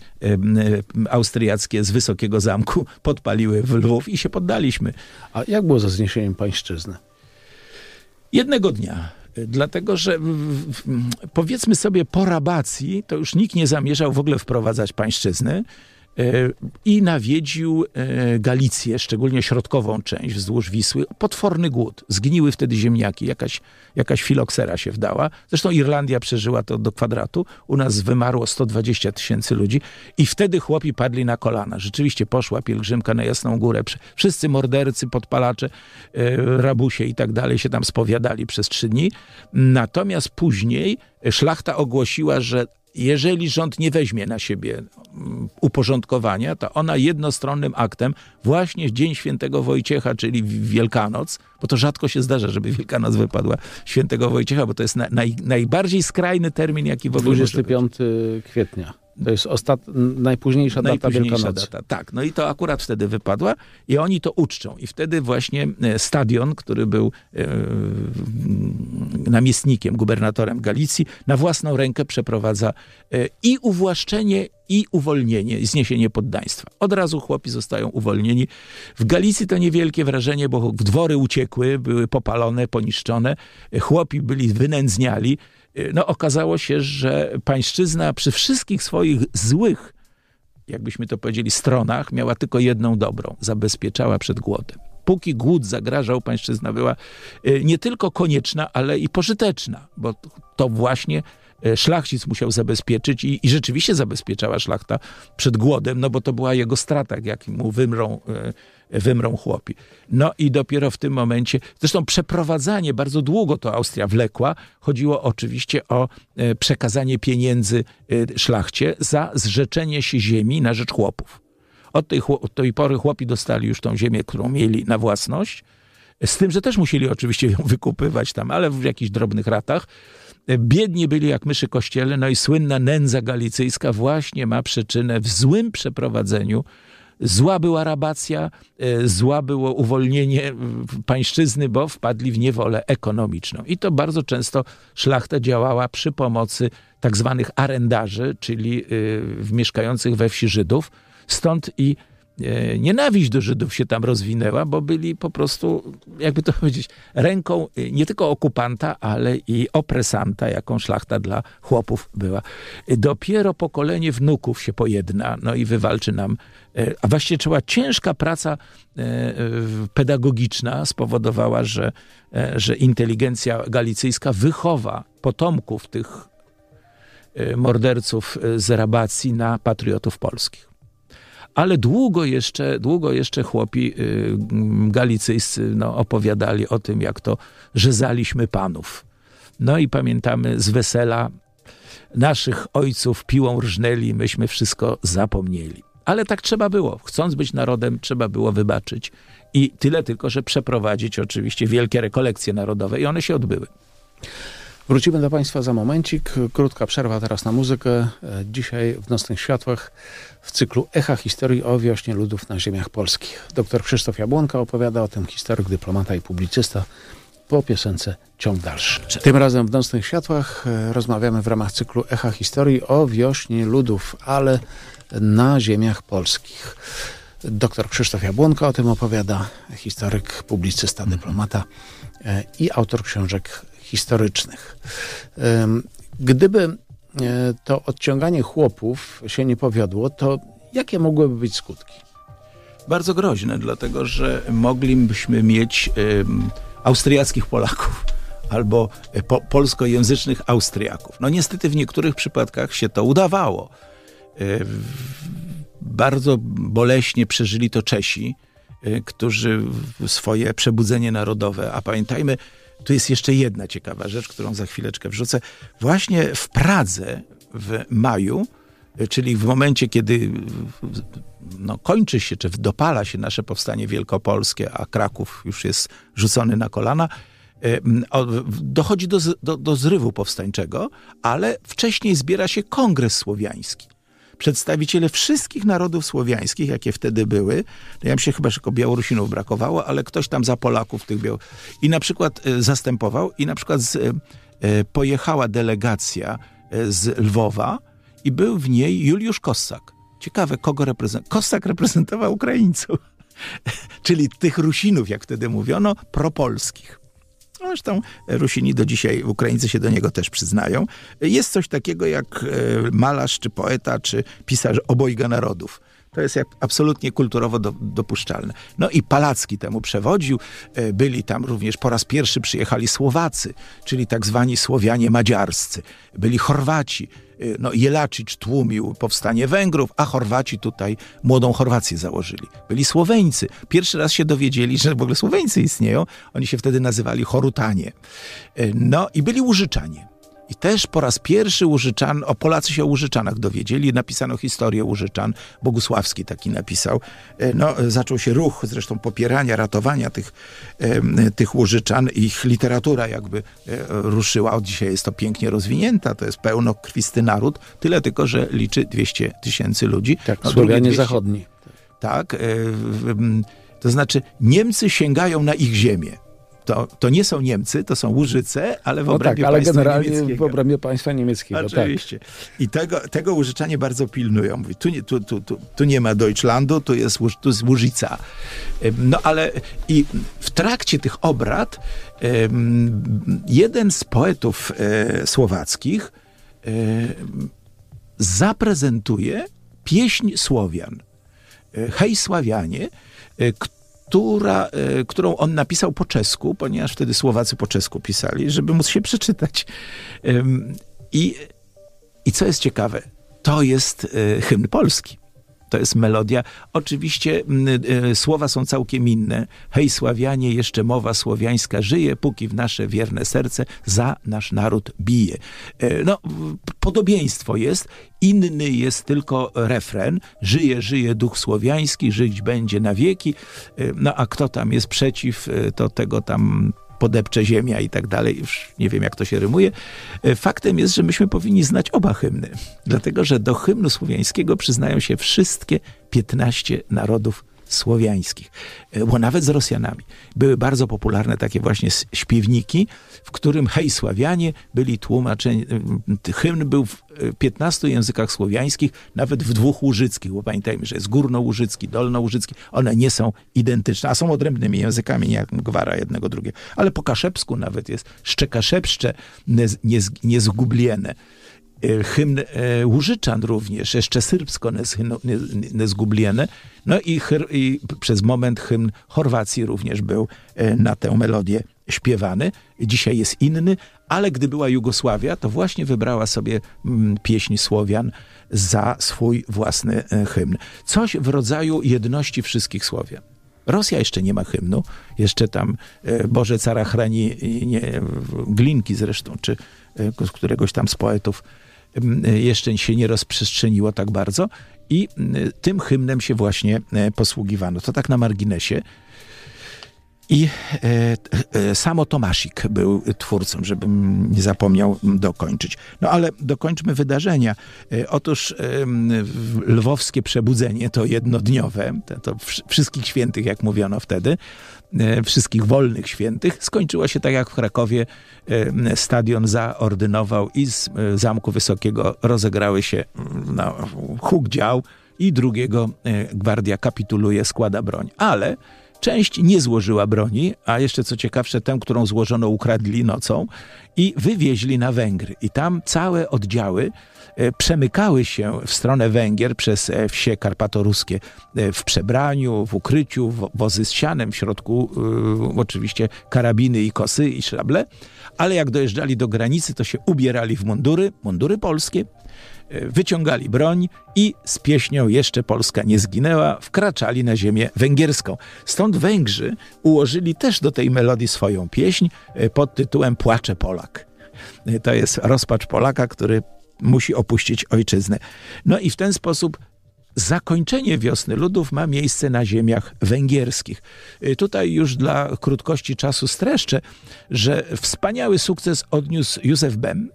austriackie z Wysokiego Zamku podpaliły w Lwów i się poddaliśmy. A jak było ze zniesieniem pańszczyzny? Jednego dnia Dlatego, że powiedzmy sobie po rabacji, to już nikt nie zamierzał w ogóle wprowadzać pańszczyzny. E, i nawiedził e, Galicję, szczególnie środkową część wzdłuż Wisły. Potworny głód. Zgniły wtedy ziemniaki, jakaś, jakaś filoksera się wdała. Zresztą Irlandia przeżyła to do kwadratu. U nas wymarło 120 tysięcy ludzi i wtedy chłopi padli na kolana. Rzeczywiście poszła pielgrzymka na Jasną Górę. Wszyscy mordercy, podpalacze, e, rabusie i tak dalej się tam spowiadali przez trzy dni. Natomiast później szlachta ogłosiła, że jeżeli rząd nie weźmie na siebie mm, uporządkowania, to ona jednostronnym aktem, właśnie w Dzień Świętego Wojciecha, czyli Wielkanoc, bo to rzadko się zdarza, żeby Wielkanoc wypadła Świętego Wojciecha, bo to jest naj, najbardziej skrajny termin, jaki w ogóle 25 kwietnia. To jest ostat... najpóźniejsza, najpóźniejsza data Wielkanocy. Data. Tak, no i to akurat wtedy wypadła i oni to uczczą. I wtedy właśnie e, stadion, który był e, namiestnikiem, gubernatorem Galicji, na własną rękę przeprowadza e, i uwłaszczenie, i uwolnienie, i zniesienie poddaństwa. Od razu chłopi zostają uwolnieni. W Galicji to niewielkie wrażenie, bo dwory uciekły, były popalone, poniszczone. E, chłopi byli wynędzniali. Y, no, okazało się, że pańszczyzna przy wszystkich swoich złych, jakbyśmy to powiedzieli, stronach, miała tylko jedną dobrą. Zabezpieczała przed głodem. Póki głód zagrażał, pańszczyzna była y, nie tylko konieczna, ale i pożyteczna, bo to właśnie y, szlachcic musiał zabezpieczyć i, i, rzeczywiście zabezpieczała szlachta przed głodem, no bo to była jego strata, jak mu wymrą wymrą chłopi. No i dopiero w tym momencie, zresztą przeprowadzanie, bardzo długo to Austria wlekła, chodziło oczywiście o e, przekazanie pieniędzy e, szlachcie za zrzeczenie się ziemi na rzecz chłopów. Od tej, od tej pory chłopi dostali już tą ziemię, którą mieli na własność, z tym, że też musieli oczywiście ją wykupywać tam, ale w jakichś drobnych ratach. E, biedni byli jak myszy kościele, no i słynna nędza galicyjska właśnie ma przyczynę w złym przeprowadzeniu Zła była rabacja, e, zła było uwolnienie e, pańszczyzny, bo wpadli w niewolę ekonomiczną. I to bardzo często szlachta działała przy pomocy tak zwanych arendarzy, czyli e, mieszkających we wsi Żydów. Stąd i E, nienawiść do Żydów się tam rozwinęła, bo byli po prostu, jakby to powiedzieć, ręką e, nie tylko okupanta, ale i opresanta, jaką szlachta dla chłopów była. E, dopiero pokolenie wnuków się pojedna, no i wywalczy nam, a właściwie trzeba ciężka praca pedagogiczna spowodowała, że, że inteligencja galicyjska wychowa potomków tych morderców z rabacji na patriotów polskich ale długo jeszcze, długo jeszcze chłopi y, galicyjscy no, opowiadali o tym, jak to rzezaliśmy panów. No i pamiętamy z wesela naszych ojców piłą rżnęli, myśmy wszystko zapomnieli. Ale tak trzeba było. Chcąc być narodem, trzeba było wybaczyć. I tyle tylko, że przeprowadzić oczywiście wielkie rekolekcje narodowe i one się odbyły. Wrócimy do Państwa za momencik. Krótka przerwa teraz na muzykę. E, dzisiaj w Nocnych Światłach w cyklu Echa Historii o wiośnie ludów na ziemiach polskich. Dr Krzysztof Jabłonka opowiada o tym historyk, dyplomata i publicysta po piosence ciąg dalszy. Tym razem w Nocnych Światłach e, rozmawiamy w ramach cyklu Echa Historii o wiośnie ludów, ale na ziemiach polskich. Doktor Krzysztof Jabłonka o tym opowiada, historyk, publicysta, dyplomata e, i autor książek historycznych. Gdyby e, to odciąganie chłopów się nie powiodło, to jakie mogłyby być skutki? Bardzo groźne, dlatego że moglibyśmy mieć austriackich Polaków albo e, po, polskojęzycznych Austriaków. No niestety w niektórych przypadkach się to udawało. E, bardzo boleśnie przeżyli to Czesi, którzy swoje przebudzenie narodowe, a pamiętajmy, tu jest jeszcze jedna ciekawa rzecz, którą za chwileczkę wrzucę. Właśnie w Pradze w maju, e, czyli w momencie, kiedy no, kończy się, czy dopala się nasze powstanie wielkopolskie, a Kraków już jest rzucony na kolana, e, dochodzi do, do, do zrywu powstańczego, ale wcześniej zbiera się Kongres Słowiański przedstawiciele wszystkich narodów słowiańskich, jakie wtedy były. No ja mi się chyba tylko Białorusinów brakowało, ale ktoś tam za Polaków tych Biał... I na przykład e, zastępował i na przykład z, e, e, pojechała delegacja z Lwowa i był w niej Juliusz Kossak. Ciekawe, kogo reprezentował. Kossak reprezentował Ukraińców, czyli tych Rusinów, jak wtedy mówiono, propolskich. Zresztą Rusini do dzisiaj, Ukraińcy się do niego też przyznają. Jest coś takiego jak e, malarz, czy poeta, czy pisarz obojga narodów. To jest jak absolutnie kulturowo do, dopuszczalne. No i Palacki temu przewodził. E, byli tam również po raz pierwszy przyjechali Słowacy, czyli tak zwani Słowianie madziarscy. Byli Chorwaci, Y, no, Jelaczyć tłumił powstanie Węgrów, a Chorwaci tutaj młodą Chorwację założyli. Byli Słoweńcy. Pierwszy raz się dowiedzieli, że w ogóle Słoweńcy istnieją. Oni się wtedy nazywali Chorutanie. Y, no i byli Użyczanie. I też po raz pierwszy użyczan... o Polacy się o Użyczanach dowiedzieli, napisano historię użyczan. Bogusławski taki napisał. E, no, zaczął się ruch zresztą popierania, ratowania tych, tych Łużyczan, ich literatura jakby e, ruszyła. Od dzisiaj jest to pięknie rozwinięta, to jest pełnokrwisty naród, tyle tylko, że liczy 200 tysięcy ludzi. Tak, no, Słowianie 200, zachodni. Tak, e, to znaczy Niemcy sięgają na ich ziemię to, to nie są Niemcy, to są Łużyce, ale w no tak, obrębie tak, ale państwa generalnie niemieckiego. w obrębie państwa niemieckiego. Tak. Oczywiście. Tak. I tego, tego Łużyczanie bardzo pilnują. Mówi, tu, nie, tu, tu, tu, tu nie ma Deutschlandu, tu jest, tu jest Łużyca. No ale i w trakcie tych obrad jeden z poetów e, słowackich e, zaprezentuje pieśń Słowian. E, hej Sławianie, która, e, którą on napisał po czesku, ponieważ wtedy Słowacy po czesku pisali, żeby móc się przeczytać. I, i co jest ciekawe, to jest e, hymn polski to jest melodia. Oczywiście mm, e, e, słowa są całkiem inne. Hej Sławianie, jeszcze mowa słowiańska żyje, póki w nasze wierne serce za nasz naród bije. E, no, podobieństwo jest, inny jest tylko refren. Żyje, żyje duch słowiański, żyć będzie na wieki. No a kto tam jest przeciw, to tego tam podepcze ziemia i tak dalej. Już nie wiem, jak to się rymuje. E, faktem jest, że myśmy powinni znać oba hymny, dlatego że do hymnu słowiańskiego przyznają się wszystkie 15 narodów słowiańskich, e, bo nawet z Rosjanami. Były bardzo popularne takie właśnie śpiewniki, w którym hej Sławianie byli tłumaczeni, e, hymn był w 15 e, językach słowiańskich, nawet w dwóch łużyckich, bo pamiętajmy, że jest górnołużycki, dolnołużycki, one nie są identyczne, a są odrębnymi językami, nie jak gwara jednego drugiego, ale po kaszepsku nawet jest szczekaszepszcze niezgubliene. Nie E, hymn e, Łużyczan również, jeszcze serbsko Nezgubliene, no, no i, i, przez moment hymn Chorwacji również był e, na tę melodię śpiewany. Dzisiaj jest inny, ale gdy była Jugosławia, to właśnie wybrała sobie mm, pieśń Słowian za swój własny hymn. Coś w rodzaju jedności wszystkich Słowian. Rosja jeszcze nie ma hymnu, jeszcze tam Boże Cara chrani nie, Glinki zresztą, czy któregoś tam z poetów jeszcze się nie rozprzestrzeniło tak bardzo i tym hymnem się właśnie e, posługiwano. To tak na marginesie. I e, e, samo Tomasik był twórcą, żebym nie zapomniał dokończyć. No ale dokończmy wydarzenia. E, otóż e, lwowskie przebudzenie, to jednodniowe, to, to, wszystkich świętych, jak mówiono wtedy, E, wszystkich wolnych świętych. Skończyła się tak jak w Krakowie. E, stadion zaordynował i z e, Zamku Wysokiego rozegrały się mm, no, huk dział i drugiego gwardia kapituluje, składa broń. Ale Część nie złożyła broni, a jeszcze co ciekawsze, tę, którą złożono, ukradli nocą i wywieźli na Węgry. I tam całe oddziały E, przemykały się w stronę Węgier przez e, wsie karpatoruskie e, w przebraniu, w ukryciu, wozy z sianem, w środku y, oczywiście karabiny i kosy i szable, ale jak dojeżdżali do granicy, to się ubierali w mundury, mundury polskie, wyciągali broń i z pieśnią Jeszcze Polska nie zginęła wkraczali na ziemię węgierską. Stąd Węgrzy ułożyli też do tej melodii swoją pieśń pod tytułem Płacze Polak. To jest rozpacz Polaka, który musi opuścić ojczyznę. No i w ten sposób zakończenie wiosny ludów ma miejsce na ziemiach węgierskich. Y, tutaj już dla krótkości czasu streszczę, że wspaniały sukces odniósł Józef Bem,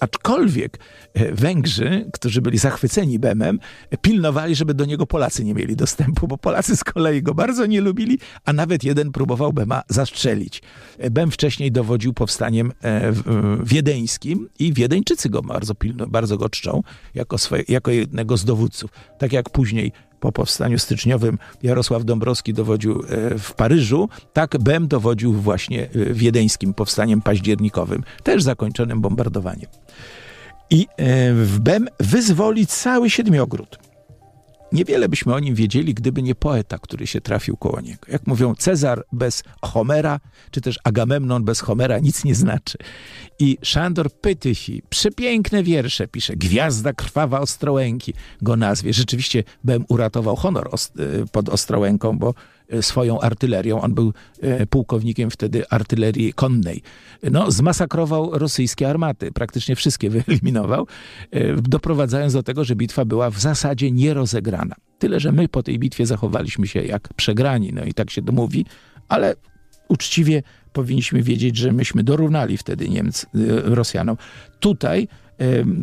Aczkolwiek e, Węgrzy, którzy byli zachwyceni Bemem, pilnowali, żeby do niego Polacy nie mieli dostępu, bo Polacy z kolei go bardzo nie lubili, a nawet jeden próbował Bema zastrzelić. E, Bem wcześniej dowodził powstaniem e, wiedeńskim i Wiedeńczycy go bardzo pilno, bardzo go czczą jako, swoje, jako jednego z dowódców. Tak jak później po powstaniu styczniowym Jarosław Dąbrowski dowodził e, w Paryżu, tak Bem dowodził właśnie e, wiedeńskim powstaniem październikowym, też zakończonym bombardowaniem. I e, w Bem wyzwoli cały Siedmiogród. Niewiele byśmy o nim wiedzieli, gdyby nie poeta, który się trafił koło niego. Jak mówią, Cezar bez Homera, czy też Agamemnon bez Homera nic nie znaczy. I Szandor Pytychi, przepiękne wiersze pisze, Gwiazda Krwawa Ostrołęki go nazwie. Rzeczywiście bym uratował honor y, pod Ostrołęką, bo E, swoją artylerią. On był e, pułkownikiem wtedy artylerii konnej. No, zmasakrował rosyjskie armaty, praktycznie wszystkie wyeliminował, e, doprowadzając do tego, że bitwa była w zasadzie nierozegrana. Tyle, że my po tej bitwie zachowaliśmy się jak przegrani, no i tak się domówi, ale uczciwie powinniśmy wiedzieć, że myśmy dorównali wtedy Niemc, Rosjanom. Tutaj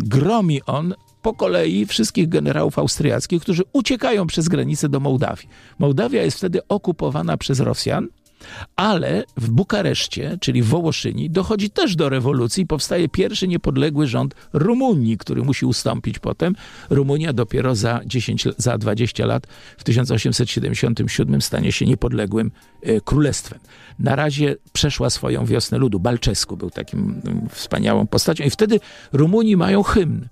gromi on po kolei wszystkich generałów austriackich, którzy uciekają przez granicę do Mołdawii. Mołdawia jest wtedy okupowana przez Rosjan, ale w Bukareszcie, czyli w Wołoszyni, dochodzi też do rewolucji. Powstaje pierwszy niepodległy rząd Rumunii, który musi ustąpić potem. Rumunia dopiero za, 10, za 20 lat, w 1877, stanie się niepodległym y, królestwem. Na razie przeszła swoją wiosnę ludu. Balczesku był takim y, wspaniałą postacią. I wtedy Rumuni mają hymn.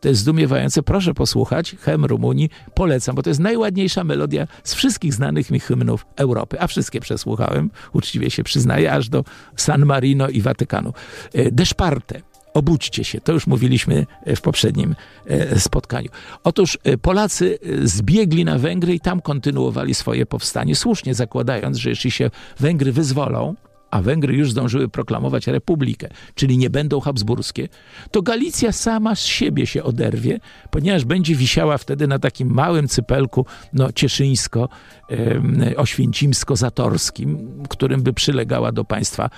To jest zdumiewające. Proszę posłuchać Hem Rumunii. Polecam, bo to jest najładniejsza melodia z wszystkich znanych mi hymnów Europy. A wszystkie przesłuchałem, uczciwie się przyznaję, aż do San Marino i Watykanu. E, Deszparte. Obudźcie się, to już mówiliśmy e, w poprzednim e, spotkaniu. Otóż Polacy zbiegli na Węgry i tam kontynuowali swoje powstanie, słusznie zakładając, że jeśli się Węgry wyzwolą, a Węgry już zdążyły proklamować republikę, czyli nie będą habsburskie, to Galicja sama z siebie się oderwie, ponieważ będzie wisiała wtedy na takim małym cypelku no, cieszyńsko-oświęcimsko-zatorskim, którym by przylegała do państwa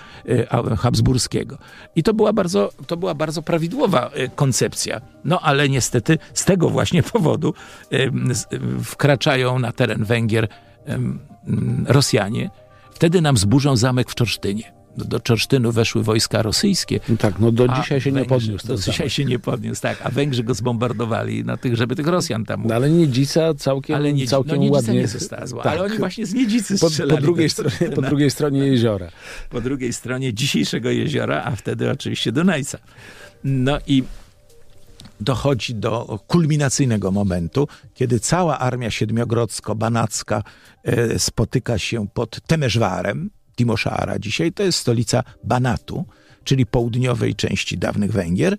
e, habsburskiego. I to była bardzo, to była bardzo prawidłowa e, koncepcja. No ale niestety z tego właśnie powodu wkraczają na teren Węgier Rosjanie, Wtedy nam zburzą zamek w Czorsztynie. No, do Czorsztynu weszły wojska rosyjskie. No tak, no do dzisiaj się Węgrzy, nie podniósł. Do dzisiaj zamek. się nie podniósł, tak. A Węgrzy go zbombardowali, na tych, żeby tych Rosjan tam... No, ale Niedzica całkiem, ale całkiem no, Niedzica ładnie... nie została zła, tak. ale oni właśnie z Niedzicy po, po, drugiej stronie, po drugiej stronie jeziora. Po drugiej stronie dzisiejszego jeziora, a wtedy oczywiście Dunajca. No i dochodzi do kulminacyjnego momentu, kiedy cała armia siedmiogrodzko-banacka e, spotyka się pod Temeżwarem, Timoszara dzisiaj, to jest stolica Banatu, czyli południowej części dawnych Węgier,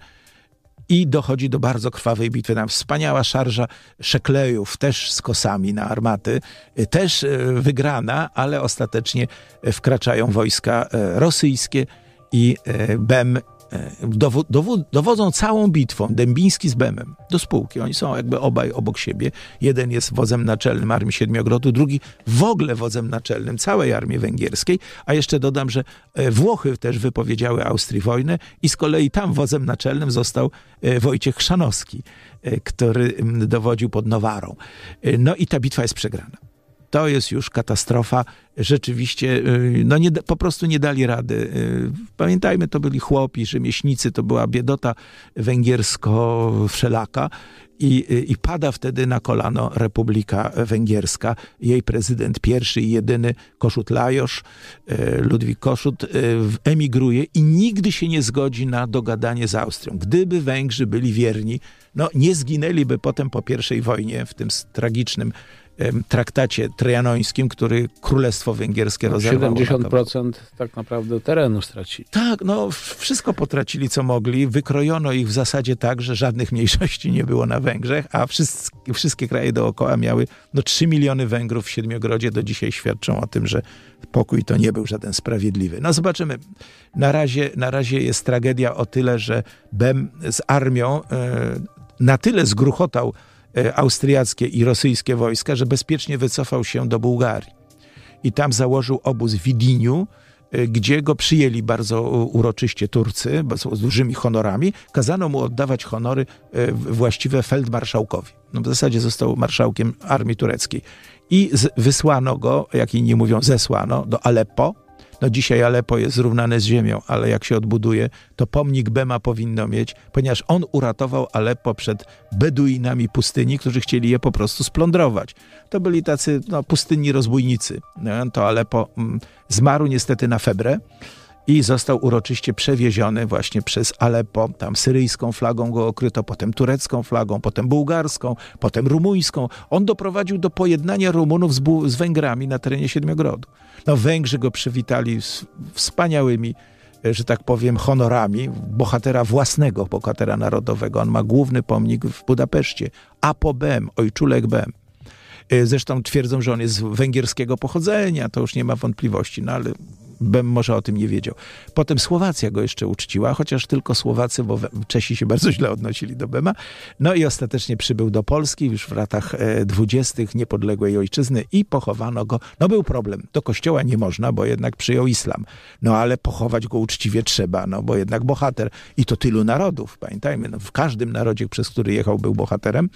i dochodzi do bardzo krwawej bitwy. Tam wspaniała szarża szeklejów, też z kosami na armaty, e, też e, wygrana, ale ostatecznie wkraczają wojska rosyjskie i Bem E, dowodzą całą bitwą Dębiński z Bemem do spółki. Oni są jakby obaj obok siebie. Jeden jest wodzem naczelnym Armii Siedmiogrodu, drugi w ogóle wodzem naczelnym całej Armii Węgierskiej, a jeszcze dodam, że e, Włochy też wypowiedziały Austrii wojnę i z kolei tam wodzem naczelnym został e, Wojciech Chrzanowski, który dowodził pod Nowarą. No i ta bitwa jest przegrana to jest już katastrofa. Rzeczywiście, y, no nie, po prostu nie dali rady. Y, pamiętajmy, to byli chłopi, rzemieślnicy, to była biedota węgiersko-wszelaka. I, y, I, pada wtedy na kolano Republika Węgierska, jej prezydent pierwszy i jedyny, Koszut Lajosz, Ludwik Koszut, emigruje i nigdy się nie zgodzi na dogadanie z Austrią. Gdyby Węgrzy byli wierni, no nie zginęliby potem po pierwszej wojnie w tym tragicznym traktacie trojanońskim, który Królestwo Węgierskie no, rozerwało. 70% tak naprawdę terenu stracili. Tak, no wszystko potracili, co mogli. Wykrojono ich w zasadzie tak, że żadnych mniejszości nie było na Węgrzech, a wszystkie, wszystkie kraje dookoła miały no, 3 miliony Węgrów w Siedmiogrodzie. Do dzisiaj świadczą o tym, że pokój to nie był żaden sprawiedliwy. No zobaczymy. Na razie, na razie jest tragedia o tyle, że Bem z armią e, na tyle zgruchotał E, austriackie i rosyjskie wojska, że bezpiecznie wycofał się do Bułgarii. I tam założył obóz w Widiniu, e, gdzie go przyjęli bardzo uroczyście Turcy, z dużymi honorami. Kazano mu oddawać honory e, właściwe feldmarszałkowi. No w zasadzie został marszałkiem armii tureckiej. I wysłano go, jak inni mówią, zesłano do Aleppo, no dzisiaj Alepo jest zrównane z ziemią, ale jak się odbuduje, to pomnik Bema powinno mieć, ponieważ on uratował Aleppo przed Beduinami pustyni, którzy chcieli je po prostu splądrować. To byli tacy no, pustynni rozbójnicy. No, to Aleppo mm, zmarł niestety na febrę i został uroczyście przewieziony właśnie przez Aleppo. Tam syryjską flagą go okryto, potem turecką flagą, potem bułgarską, potem rumuńską. On doprowadził do pojednania Rumunów z, z Węgrami na terenie Siedmiogrodu. No, Węgrzy go przywitali z wspaniałymi e, że tak powiem, honorami bohatera własnego, bohatera narodowego. On ma główny pomnik w Budapeszcie. Apo Bem, ojczulek Bem. E, zresztą twierdzą, że on jest węgierskiego pochodzenia, to już nie ma wątpliwości, no ale bym może o tym nie wiedział. Potem Słowacja go jeszcze uczciła, chociaż tylko Słowacy, bo Czesi się bardzo źle odnosili do Bema. No i ostatecznie przybył do Polski już w latach e, dwudziestych niepodległej ojczyzny i pochowano go. No był problem, do kościoła nie można, bo jednak przyjął islam. No ale pochować go uczciwie trzeba, no bo jednak bohater. I to tylu narodów, pamiętajmy, no, w każdym narodzie, przez który jechał, był bohaterem.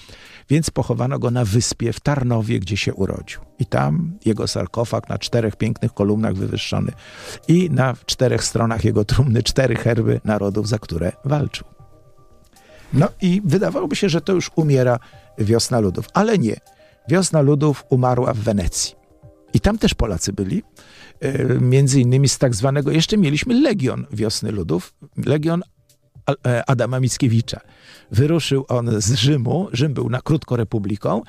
Więc pochowano go na wyspie w Tarnowie, gdzie się urodził. I tam jego sarkofag na czterech pięknych kolumnach wywyższony i na czterech stronach jego trumny cztery herby narodów, za które walczył. No i wydawałoby się, że to już umiera wiosna ludów, ale nie. Wiosna ludów umarła w Wenecji. I tam też Polacy byli, e, między innymi z tak zwanego, jeszcze mieliśmy Legion Wiosny Ludów, Legion e, Adama Mickiewicza. Wyruszył on z Rzymu, Rzym był na krótko republiką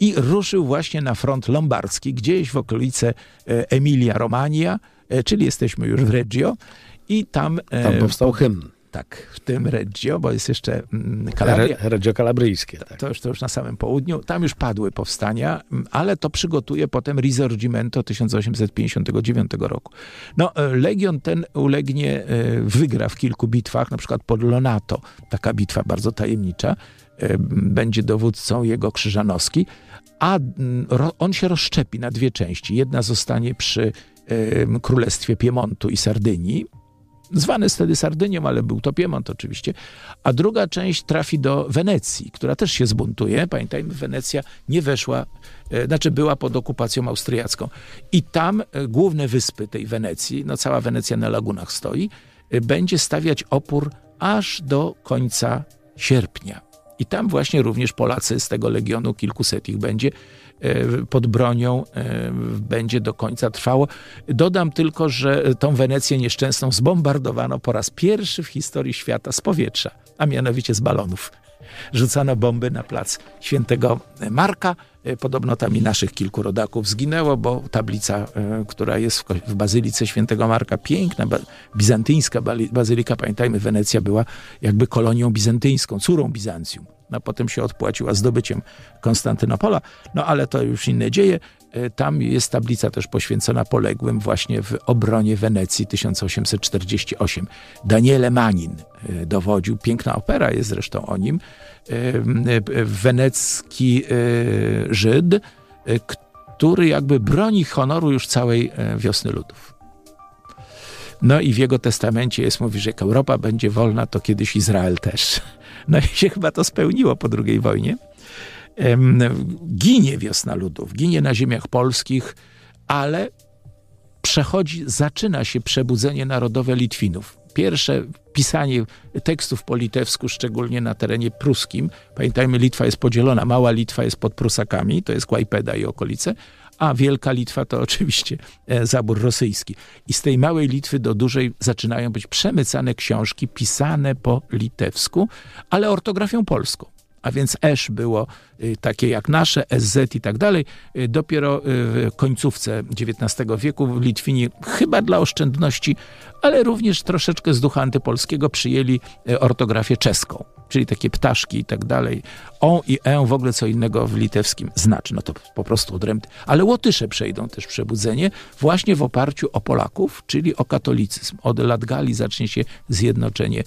i ruszył właśnie na front lombardzki, gdzieś w okolice e, Emilia Romagna, E, czyli jesteśmy już w Reggio i tam... E, tam powstał hymn. Tak, w tym Reggio, bo jest jeszcze mm, Calabria. Reggio kalabryjskie. Tak. To, już, to już na samym południu. Tam już padły powstania, mm, ale to przygotuje potem Risorgimento 1859 roku. No, e, Legion ten ulegnie, wygra w kilku bitwach, na przykład pod Lonato. Taka bitwa bardzo tajemnicza. Będzie dowódcą jego Krzyżanowski, a mm, on się rozszczepi na dwie części. Jedna zostanie przy Królestwie Piemontu i Sardynii. Zwany wtedy Sardynią, ale był to Piemont oczywiście. A druga część trafi do Wenecji, która też się zbuntuje. Pamiętajmy, Wenecja nie weszła, e, znaczy była pod okupacją austriacką. I tam e, główne wyspy tej Wenecji, no cała Wenecja na lagunach stoi, e, będzie stawiać opór aż do końca sierpnia. I tam właśnie również Polacy z tego legionu, kilkuset ich będzie, E, pod bronią e, będzie do końca trwało. Dodam tylko, że tą Wenecję nieszczęsną zbombardowano po raz pierwszy w historii świata z powietrza, a mianowicie z balonów. Rzucano bomby na plac Świętego Marka E, podobno tam i naszych kilku rodaków zginęło, bo tablica, e, która jest w Bazylice Świętego Marka, piękna, bizantyńska bazylika, pamiętajmy, Wenecja była jakby kolonią bizantyńską, córą Bizancjum. A no potem się odpłaciła zdobyciem Konstantynopola, no ale to już inne dzieje. Y, tam jest tablica też poświęcona poległym właśnie w obronie Wenecji 1848. Daniele Manin y, dowodził, piękna opera jest zresztą o nim, y, wenecki Żyd, który jakby broni honoru już całej wiosny ludów. No i w jego testamencie jest, mówi, że jak Europa będzie wolna, to kiedyś Izrael też. No i się chyba to spełniło po II wojnie. Ginie wiosna ludów, ginie na ziemiach polskich, ale przechodzi, zaczyna się przebudzenie narodowe Litwinów. Pierwsze pisanie tekstów po litewsku, szczególnie na terenie pruskim. Pamiętajmy, Litwa jest podzielona. Mała Litwa jest pod Prusakami, to jest Kłajpeda i okolice, a Wielka Litwa to oczywiście e, zabór rosyjski. I z tej małej Litwy do dużej zaczynają być przemycane książki pisane po litewsku, ale ortografią polską a więc esz było y, takie jak nasze, SZ i tak dalej. Y, dopiero y, w końcówce XIX wieku Litwini, chyba dla oszczędności, ale również troszeczkę z ducha antypolskiego przyjęli ortografię czeską, czyli takie ptaszki i tak dalej. O i e w ogóle co innego w litewskim znaczy, no to po prostu odrębne. Ale Łotysze przejdą też przebudzenie właśnie w oparciu o Polaków, czyli o katolicyzm. Od lat Gali zacznie się zjednoczenie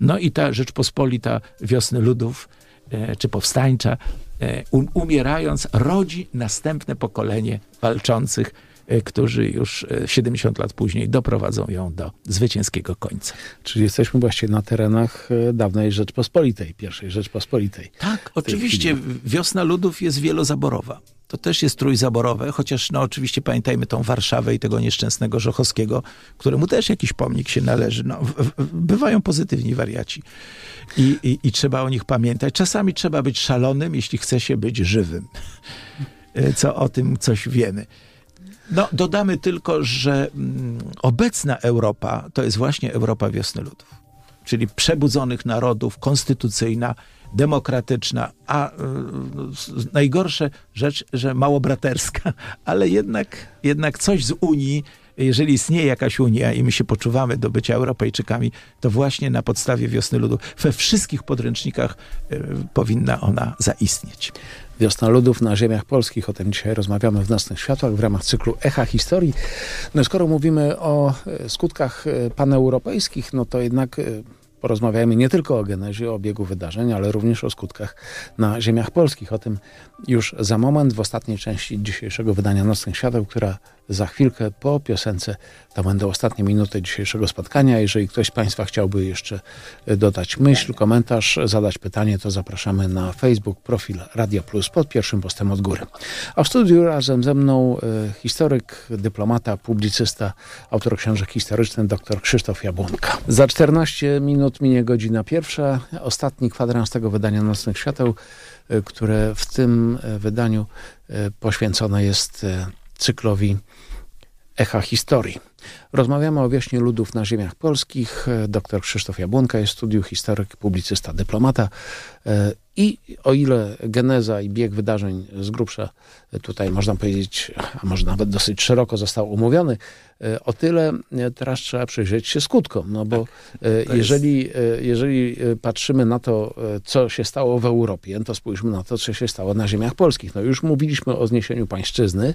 no i ta Rzeczpospolita wiosny ludów E, czy powstańcza, e, um, umierając, rodzi następne pokolenie walczących E, którzy już 70 e, lat później doprowadzą ją do zwycięskiego końca. Czyli jesteśmy właśnie na terenach e, dawnej Rzeczpospolitej, pierwszej Rzeczpospolitej. Tak, oczywiście. Chwili. Wiosna ludów jest wielozaborowa. To też jest trójzaborowe, chociaż no oczywiście pamiętajmy tą Warszawę i tego nieszczęsnego Żochowskiego, któremu też jakiś pomnik się należy. No, bywają pozytywni wariaci I, i, i trzeba o nich pamiętać. Czasami trzeba być szalonym, jeśli chce się być żywym. Co o tym coś wiemy. No, dodamy tylko, że mm, obecna Europa to jest właśnie Europa wiosny ludów, czyli przebudzonych narodów, konstytucyjna, demokratyczna, a y, najgorsze rzecz, że mało braterska, ale jednak, jednak coś z Unii, jeżeli istnieje jakaś Unia i my się poczuwamy do bycia Europejczykami, to właśnie na podstawie wiosny ludów we wszystkich podręcznikach y, powinna ona zaistnieć. Wiosna Ludów na ziemiach polskich. O tym dzisiaj rozmawiamy w Nocnych Światłach w ramach cyklu Echa Historii. No skoro mówimy o e, skutkach e, paneuropejskich, no to jednak e, porozmawiajmy nie tylko o genezie, o obiegu wydarzeń, ale również o skutkach na ziemiach polskich. O tym już za moment w ostatniej części dzisiejszego wydania Nocnych Świateł, która za chwilkę po piosence. To będą ostatnie minuty dzisiejszego spotkania. Jeżeli ktoś z Państwa chciałby jeszcze e, dodać myśl, komentarz, zadać pytanie, to zapraszamy na Facebook profil Radio Plus pod pierwszym postem od góry. A w studiu razem ze mną e, historyk, dyplomata, publicysta, autor książek historycznych dr Krzysztof Jabłonka. Za 14 minut minie godzina pierwsza, ostatni kwadrans tego wydania Nocnych Świateł e, które w tym wydaniu poświęcone jest cyklowi Echa Historii. Rozmawiamy o wieśnie ludów na ziemiach polskich. E, Dr Krzysztof Jabłonka jest studiu historyk, publicysta, dyplomata. E, I o ile geneza i bieg wydarzeń z grubsza e, tutaj można powiedzieć, a może nawet dosyć szeroko został umówiony, E, o tyle e, teraz trzeba przyjrzeć się skutkom, no bo tak, jeżeli, jest... jeżeli e, patrzymy na to, co się stało w Europie, to spójrzmy na to, co się stało na ziemiach polskich. No już mówiliśmy o zniesieniu pańszczyzny,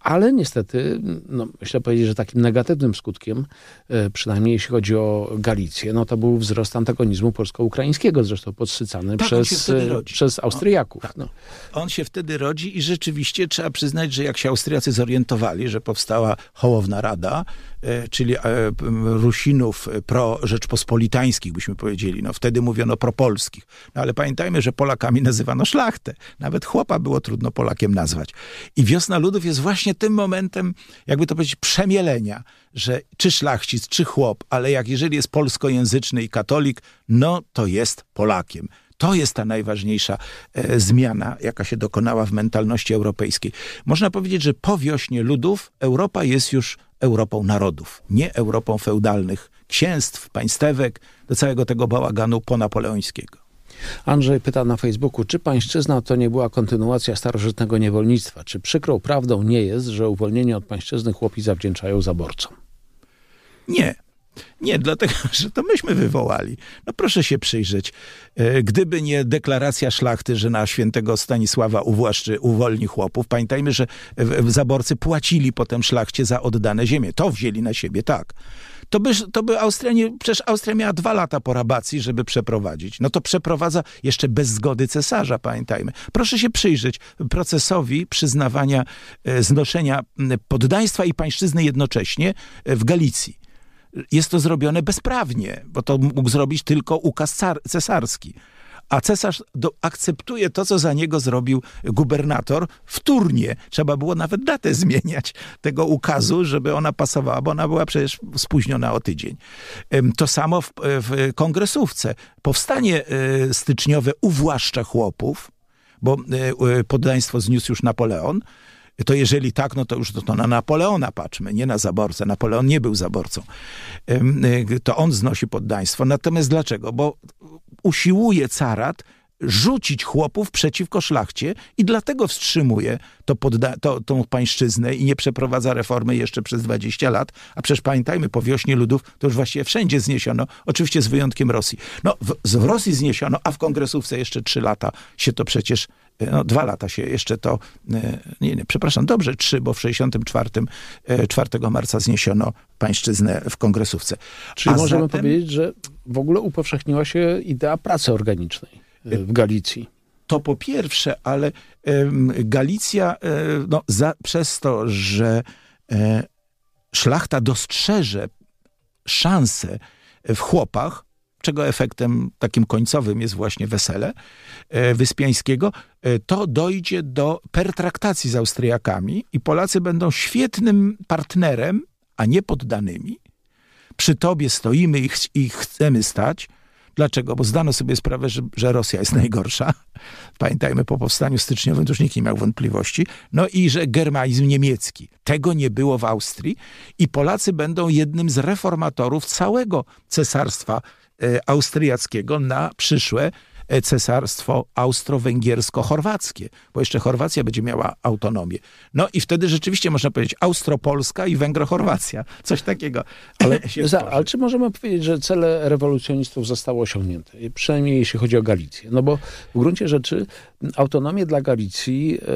ale niestety, no, myślę powiedzieć, że takim negatywnym skutkiem, przynajmniej jeśli chodzi o Galicję, no to był wzrost antagonizmu polsko-ukraińskiego, zresztą podsycany tak, przez, przez Austriaków. On, tak. no. on się wtedy rodzi i rzeczywiście trzeba przyznać, że jak się Austriacy zorientowali, że powstała Hołowna Rada, Rada, e, czyli e, Rusinów pro-rzeczpospolitańskich, byśmy powiedzieli. No, wtedy mówiono propolskich. No, ale pamiętajmy, że Polakami nazywano szlachtę. Nawet chłopa było trudno Polakiem nazwać. I Wiosna Ludów jest właśnie tym momentem, jakby to powiedzieć, przemielenia, że czy szlachcic, czy chłop, ale jak jeżeli jest polskojęzyczny i katolik, no to jest Polakiem. To jest ta najważniejsza e, zmiana, jaka się dokonała w mentalności europejskiej. Można powiedzieć, że po wiośnie ludów Europa jest już Europą narodów, nie Europą feudalnych, księstw, państewek, do całego tego bałaganu ponapoleońskiego. Andrzej pyta na Facebooku, czy pańszczyzna to nie była kontynuacja starożytnego niewolnictwa? Czy przykrą prawdą nie jest, że uwolnienie od pańszczyzny chłopi zawdzięczają zaborcom? Nie, nie, dlatego, że to myśmy wywołali. No proszę się przyjrzeć. E, gdyby nie deklaracja szlachty, że na świętego Stanisława uwłaszczy, uwolni chłopów, pamiętajmy, że zaborcy płacili potem szlachcie za oddane ziemię. To wzięli na siebie, tak. To by, to by Austria nie, przecież Austria miała dwa lata po rabacji, żeby przeprowadzić. No to przeprowadza jeszcze bez zgody cesarza, pamiętajmy. Proszę się przyjrzeć procesowi przyznawania, e, znoszenia poddaństwa i pańszczyzny jednocześnie e, w Galicji jest to zrobione bezprawnie, bo to mógł zrobić tylko ukaz cesarski. A cesarz do, akceptuje to, co za niego zrobił gubernator wtórnie. Trzeba było nawet datę zmieniać tego ukazu, żeby ona pasowała, bo ona była przecież spóźniona o tydzień. To samo w, w kongresówce. Powstanie e, styczniowe uwłaszcza chłopów, bo e, e, poddaństwo zniósł już Napoleon. To jeżeli tak, no to już to, to na Napoleona patrzmy, nie na zaborcę. Napoleon nie był zaborcą. Y, to on znosi poddaństwo. Natomiast dlaczego? Bo usiłuje carat rzucić chłopów przeciwko szlachcie i dlatego wstrzymuje to podda- to, tą pańszczyznę i nie przeprowadza reformy jeszcze przez 20 lat. A przecież pamiętajmy, po wiośnie ludów to już właściwie wszędzie zniesiono, oczywiście z wyjątkiem Rosji. No, w, w Rosji zniesiono, a w kongresówce jeszcze 3 lata się to przecież no, dwa lata się jeszcze to, e, nie, nie, przepraszam, dobrze trzy, bo w 64, 4 e, marca zniesiono pańszczyznę w kongresówce. Czyli A możemy zatem... powiedzieć, że w ogóle upowszechniła się idea pracy organicznej e, w Galicji. To po pierwsze, ale Galicja no, za, przez to, że szlachta dostrzeże szansę w chłopach, czego efektem takim końcowym jest właśnie wesele e, Wyspiańskiego, e, to dojdzie do pertraktacji z Austriakami i Polacy będą świetnym partnerem, a nie poddanymi. Przy tobie stoimy i, ch i chcemy stać. Dlaczego? Bo zdano sobie sprawę, że, że, Rosja jest najgorsza. Pamiętajmy, po powstaniu styczniowym to już nikt nie miał wątpliwości. No i że germanizm niemiecki. Tego nie było w Austrii. I Polacy będą jednym z reformatorów całego cesarstwa E, austriackiego na przyszłe e, cesarstwo austro-węgiersko-chorwackie, bo jeszcze Chorwacja będzie miała autonomię. No i wtedy rzeczywiście można powiedzieć Austropolska i Węgro-Chorwacja. Coś takiego. Ale, ale czy możemy powiedzieć, że cele rewolucjonistów zostały osiągnięte? Przynajmniej jeśli chodzi o Galicję. No bo w gruncie rzeczy autonomię dla Galicji e,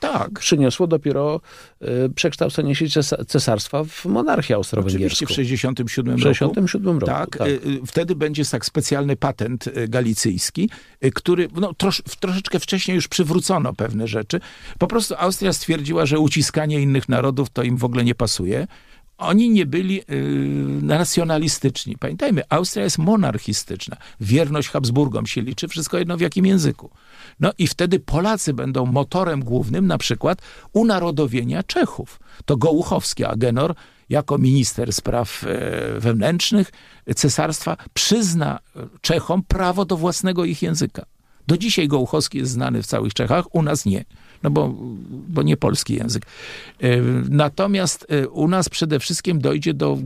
tak. przyniosło dopiero Y, przekształcenie się cesarstwa w monarchię austro-węgierską. Oczywiście w 67 roku. 67 roku, tak, tak. Y, y, wtedy będzie tak specjalny patent galicyjski, który no, trosz, troszeczkę wcześniej już przywrócono pewne rzeczy. Po prostu Austria stwierdziła, że uciskanie innych narodów to im w ogóle nie pasuje oni nie byli y, nacjonalistyczni. Pamiętajmy, Austria jest monarchistyczna. Wierność Habsburgom się liczy, wszystko jedno w jakim języku. No i wtedy Polacy będą motorem głównym na przykład unarodowienia Czechów. To Gołuchowski, Agenor jako minister spraw e, wewnętrznych cesarstwa przyzna Czechom prawo do własnego ich języka. Do dzisiaj Gołuchowski jest znany w całych Czechach, u nas nie no bo, bo nie polski język. E, natomiast e, u nas przede wszystkim dojdzie do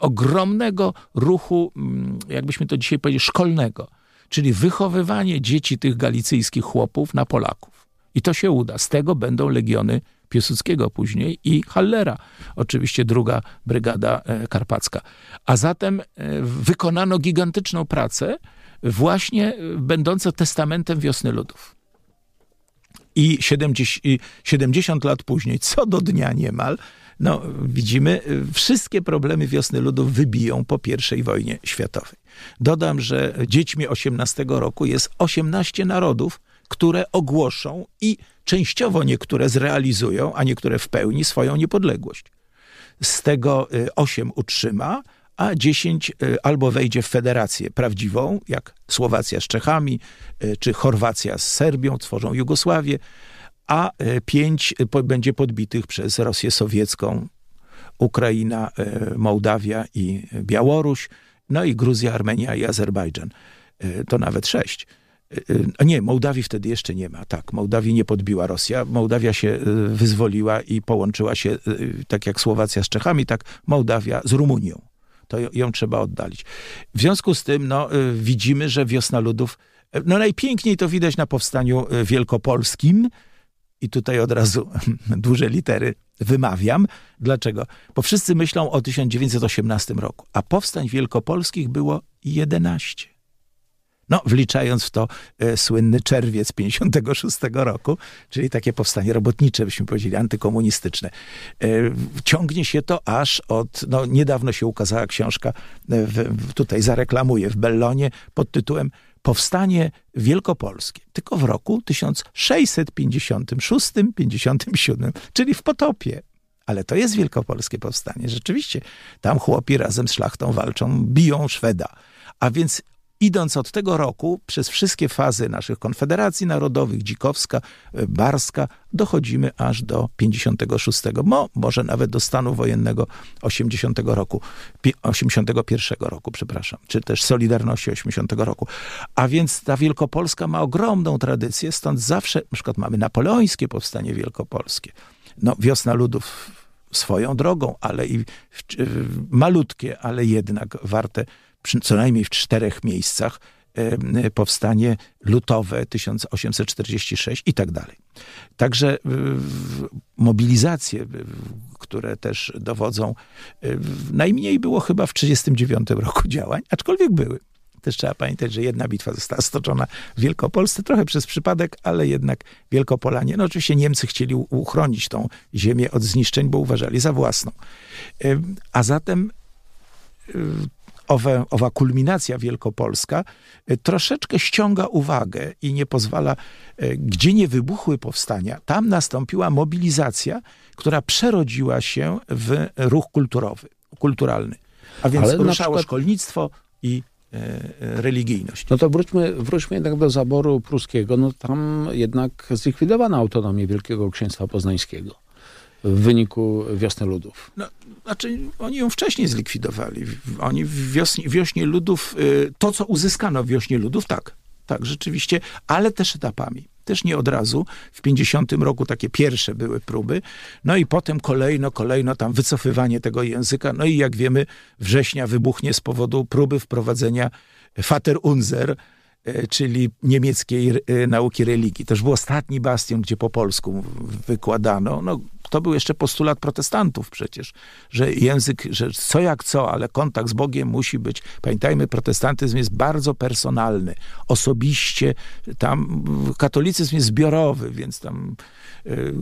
ogromnego ruchu, mm, jakbyśmy to dzisiaj powiedzieli, szkolnego, czyli wychowywanie dzieci tych galicyjskich chłopów na Polaków. I to się uda. Z tego będą legiony Piłsudskiego później i Hallera, oczywiście druga brygada e, karpacka. A zatem wykonano gigantyczną pracę, właśnie będącą testamentem wiosny ludów i 70, 70 lat później, co do dnia niemal, no, widzimy, y, wszystkie problemy wiosny ludów wybiją po I wojnie światowej. Dodam, że dziećmi 18 roku jest 18 narodów, które ogłoszą i częściowo niektóre zrealizują, a niektóre w pełni swoją niepodległość. Z tego 8 y, utrzyma, a 10 e, albo wejdzie w federację prawdziwą, jak Słowacja z Czechami, e, czy Chorwacja z Serbią, tworzą Jugosławię, a 5 e, będzie podbitych przez Rosję Sowiecką, Ukraina, Mołdawia i Białoruś, no i Gruzja, Armenia i Azerbejdżan. To nawet 6. A nie, Mołdawii wtedy jeszcze nie ma. Tak, Mołdawii nie podbiła Rosja. Mołdawia się wyzwoliła i połączyła się, tak jak Słowacja z Czechami, tak Mołdawia z Rumunią to ją trzeba oddalić. W związku z tym no, y, widzimy, że wiosna ludów, y, no najpiękniej to widać na powstaniu y, wielkopolskim, i tutaj od razu duże litery wymawiam. Dlaczego? Bo wszyscy myślą o 1918 roku, a powstań wielkopolskich było 11. No, wliczając w to e, słynny czerwiec 56 roku, czyli takie powstanie robotnicze, byśmy powiedzieli, antykomunistyczne. E, ciągnie się to aż od, no niedawno się ukazała książka, e, w, w, tutaj zareklamuję, w Bellonie pod tytułem Powstanie Wielkopolskie, tylko w roku 1656-57, czyli w potopie. Ale to jest wielkopolskie powstanie. Rzeczywiście, tam chłopi razem z szlachtą walczą, biją Szweda. A więc idąc od tego roku przez wszystkie fazy naszych konfederacji narodowych, Dzikowska, y, Barska, dochodzimy aż do 56, może nawet do stanu wojennego 80 roku, 81 roku, przepraszam, czy też Solidarności 80 roku. A więc ta Wielkopolska ma ogromną tradycję, stąd zawsze, na przykład mamy napoleońskie powstanie wielkopolskie, no wiosna ludów swoją drogą, ale i malutkie, ale jednak warte co najmniej w czterech miejscach powstanie lutowe 1846 i tak dalej. Także mobilizacje, które też dowodzą, najmniej było chyba w 1939 roku działań, aczkolwiek były. Też trzeba pamiętać, że jedna bitwa została stoczona w Wielkopolsce, trochę przez przypadek, ale jednak Wielkopolanie, no oczywiście Niemcy chcieli uchronić tą ziemię od zniszczeń, bo uważali za własną. A zatem y, owe, owa kulminacja wielkopolska e, troszeczkę ściąga uwagę i nie pozwala, e, gdzie nie wybuchły powstania, tam nastąpiła mobilizacja, która przerodziła się w ruch kulturowy, kulturalny. A więc Ale ruszało przykład... szkolnictwo i e, religijność. No to wróćmy, wróćmy jednak do zaboru pruskiego. No tam jednak zlikwidowano autonomię Wielkiego Księstwa Poznańskiego w wyniku wiosny ludów. No, znaczy, oni ją wcześniej zlikwidowali. Oni w wiosnie, wiośnie ludów, y, to co uzyskano w wiośnie ludów, tak, tak, rzeczywiście, ale też etapami. Też nie od razu. W 50 roku takie pierwsze były próby. No i potem kolejno, kolejno tam wycofywanie tego języka. No i jak wiemy, września wybuchnie z powodu próby wprowadzenia Fater Unser, E, czyli niemieckiej e, nauki religii. To już był ostatni bastion, gdzie po polsku wykładano. No, to był jeszcze postulat protestantów przecież, że język, że co jak co, ale kontakt z Bogiem musi być. Pamiętajmy, protestantyzm jest bardzo personalny, osobiście. Tam katolicyzm jest zbiorowy, więc tam Y,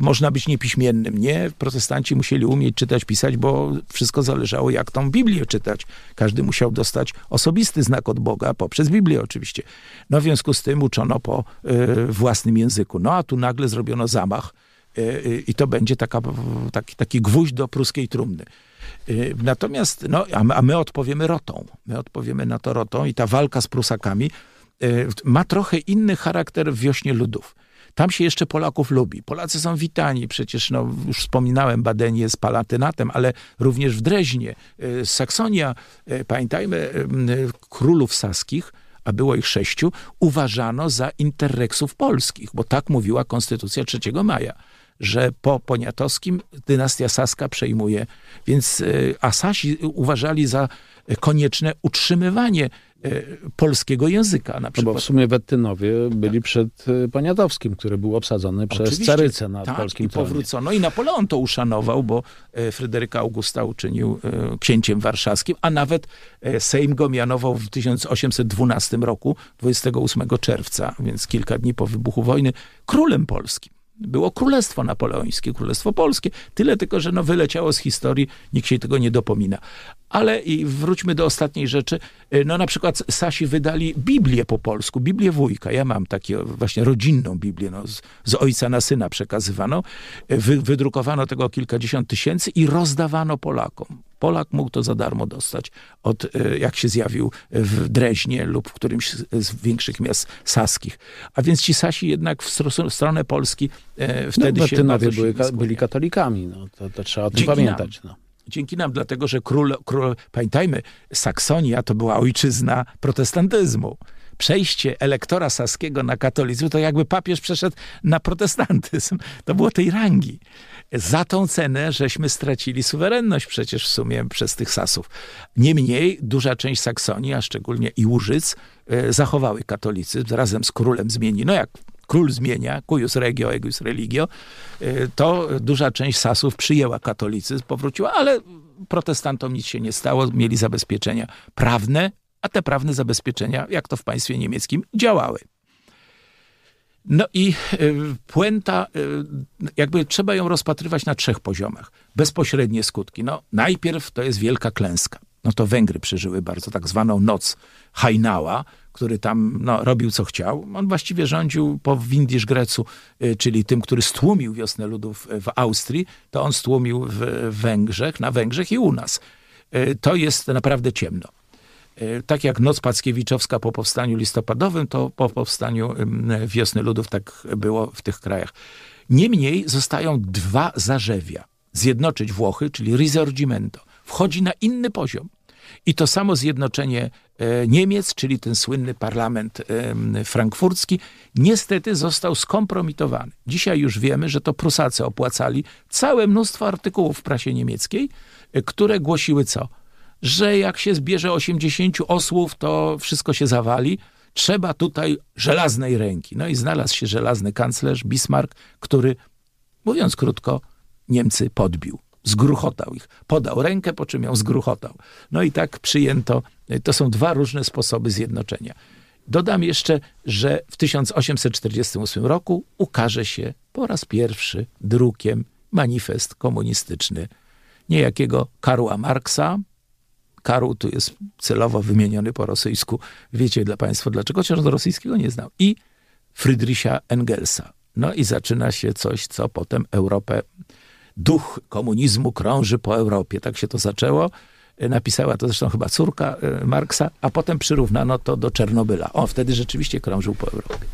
można być niepiśmiennym. Nie, protestanci musieli umieć czytać, pisać, bo wszystko zależało, jak tą Biblię czytać. Każdy musiał dostać osobisty znak od Boga, poprzez Biblię oczywiście. No w związku z tym uczono po y, własnym języku. No a tu nagle zrobiono zamach y, i to będzie taka, taki, taki gwóźdź do pruskiej trumny. Natomiast, no, a my, a my odpowiemy rotą. My odpowiemy na to rotą i ta walka z Prusakami ma trochę inny charakter w Wiośnie Ludów. Tam się jeszcze Polaków lubi. Polacy są witani, przecież no, już wspominałem, Badenie z palatynatem, ale również w Dreźnie. Y, Saksonia, y, pamiętajmy, y, królów saskich, a było ich sześciu, uważano za interreksów polskich, bo tak mówiła Konstytucja 3 maja że po Poniatowskim dynastia Saska przejmuje. Więc Asasi uważali za konieczne utrzymywanie E, polskiego języka na przykład. No bo w sumie Wettynowie byli tak. przed e, Poniatowskim, który był obsadzony przez Oczywiście, na tak, polskim i powrócono. I Napoleon to uszanował, bo e, Fryderyka Augusta uczynił księciem warszawskim, a nawet Sejm go mianował w 1812 roku, 28 czerwca, więc kilka dni po wybuchu wojny, królem polskim było królestwo napoleońskie, królestwo polskie. Tyle tylko, że no wyleciało z historii, nikt się tego nie dopomina. Ale i wróćmy do ostatniej rzeczy. E, no na przykład Sasi wydali Biblię po polsku, Biblię wujka. Ja mam taką właśnie rodzinną Biblię, no, z, z ojca na syna przekazywano. E, wy, wydrukowano tego kilkadziesiąt tysięcy i rozdawano Polakom. Polak mógł to za darmo dostać, od, e, jak się zjawił w Dreźnie lub w którymś z większych miast saskich. A więc ci Sasi jednak w stronę Polski e, wtedy no, się... Bardzo były, byli katolikami, no, to, to trzeba o tym Dzięki pamiętać. Nam. No dzięki nam, dlatego że król, król, pamiętajmy, Saksonia to była ojczyzna protestantyzmu. Przejście elektora saskiego na katolizm to jakby papież przeszedł na protestantyzm. To było tej rangi za tą cenę żeśmy stracili suwerenność przecież w sumie przez tych Sasów. Niemniej duża część Saksonii, a szczególnie i Łużyc, e, zachowały katolicyzm razem z królem zmieni. No jak król zmienia, cuius regio, eguis religio, e, to duża część Sasów przyjęła katolicyzm, powróciła, ale protestantom nic się nie stało, mieli zabezpieczenia prawne, a te prawne zabezpieczenia, jak to w państwie niemieckim, działały. No i y, puenta, y, jakby trzeba ją rozpatrywać na trzech poziomach. Bezpośrednie skutki. No, najpierw to jest wielka klęska. No to Węgry przeżyły bardzo tak zwaną noc Hainała, który tam no, robił co chciał. On właściwie rządził po Windisz Grecu, y, czyli tym, który stłumił wiosnę ludów w Austrii, to on stłumił w Węgrzech, na Węgrzech i u nas. To jest naprawdę ciemno. E, tak jak Noc Packiewiczowska po powstaniu listopadowym, to po powstaniu Wiosny Ludów tak było w tych krajach. Niemniej zostają dwa zarzewia. Zjednoczyć Włochy, czyli Risorgimento. Wchodzi na inny poziom. I to samo zjednoczenie e, Niemiec, czyli ten słynny parlament frankfurcki, niestety został skompromitowany. Dzisiaj już wiemy, że to Prusacy opłacali całe mnóstwo artykułów w prasie niemieckiej, e, które głosiły co? że jak się zbierze 80 osłów, to wszystko się zawali. Trzeba tutaj żelaznej ręki. No i znalazł się żelazny kanclerz Bismarck, który, mówiąc krótko, Niemcy podbił. Zgruchotał ich. Podał rękę, po czym ją zgruchotał. No i tak przyjęto. To są dwa różne sposoby zjednoczenia. Dodam jeszcze, że w 1848 roku ukaże się po raz pierwszy drukiem manifest komunistyczny niejakiego Karła Marksa, Karu tu jest celowo wymieniony po rosyjsku. Wiecie dla państwa, dlaczego? Chociaż rosyjskiego nie znał. I Friedricha Engelsa. No i zaczyna się coś, co potem Europę, duch komunizmu krąży po Europie. Tak się to zaczęło. E, napisała to zresztą chyba córka e, Marksa, a potem przyrównano to do Czernobyla. On wtedy rzeczywiście krążył po Europie.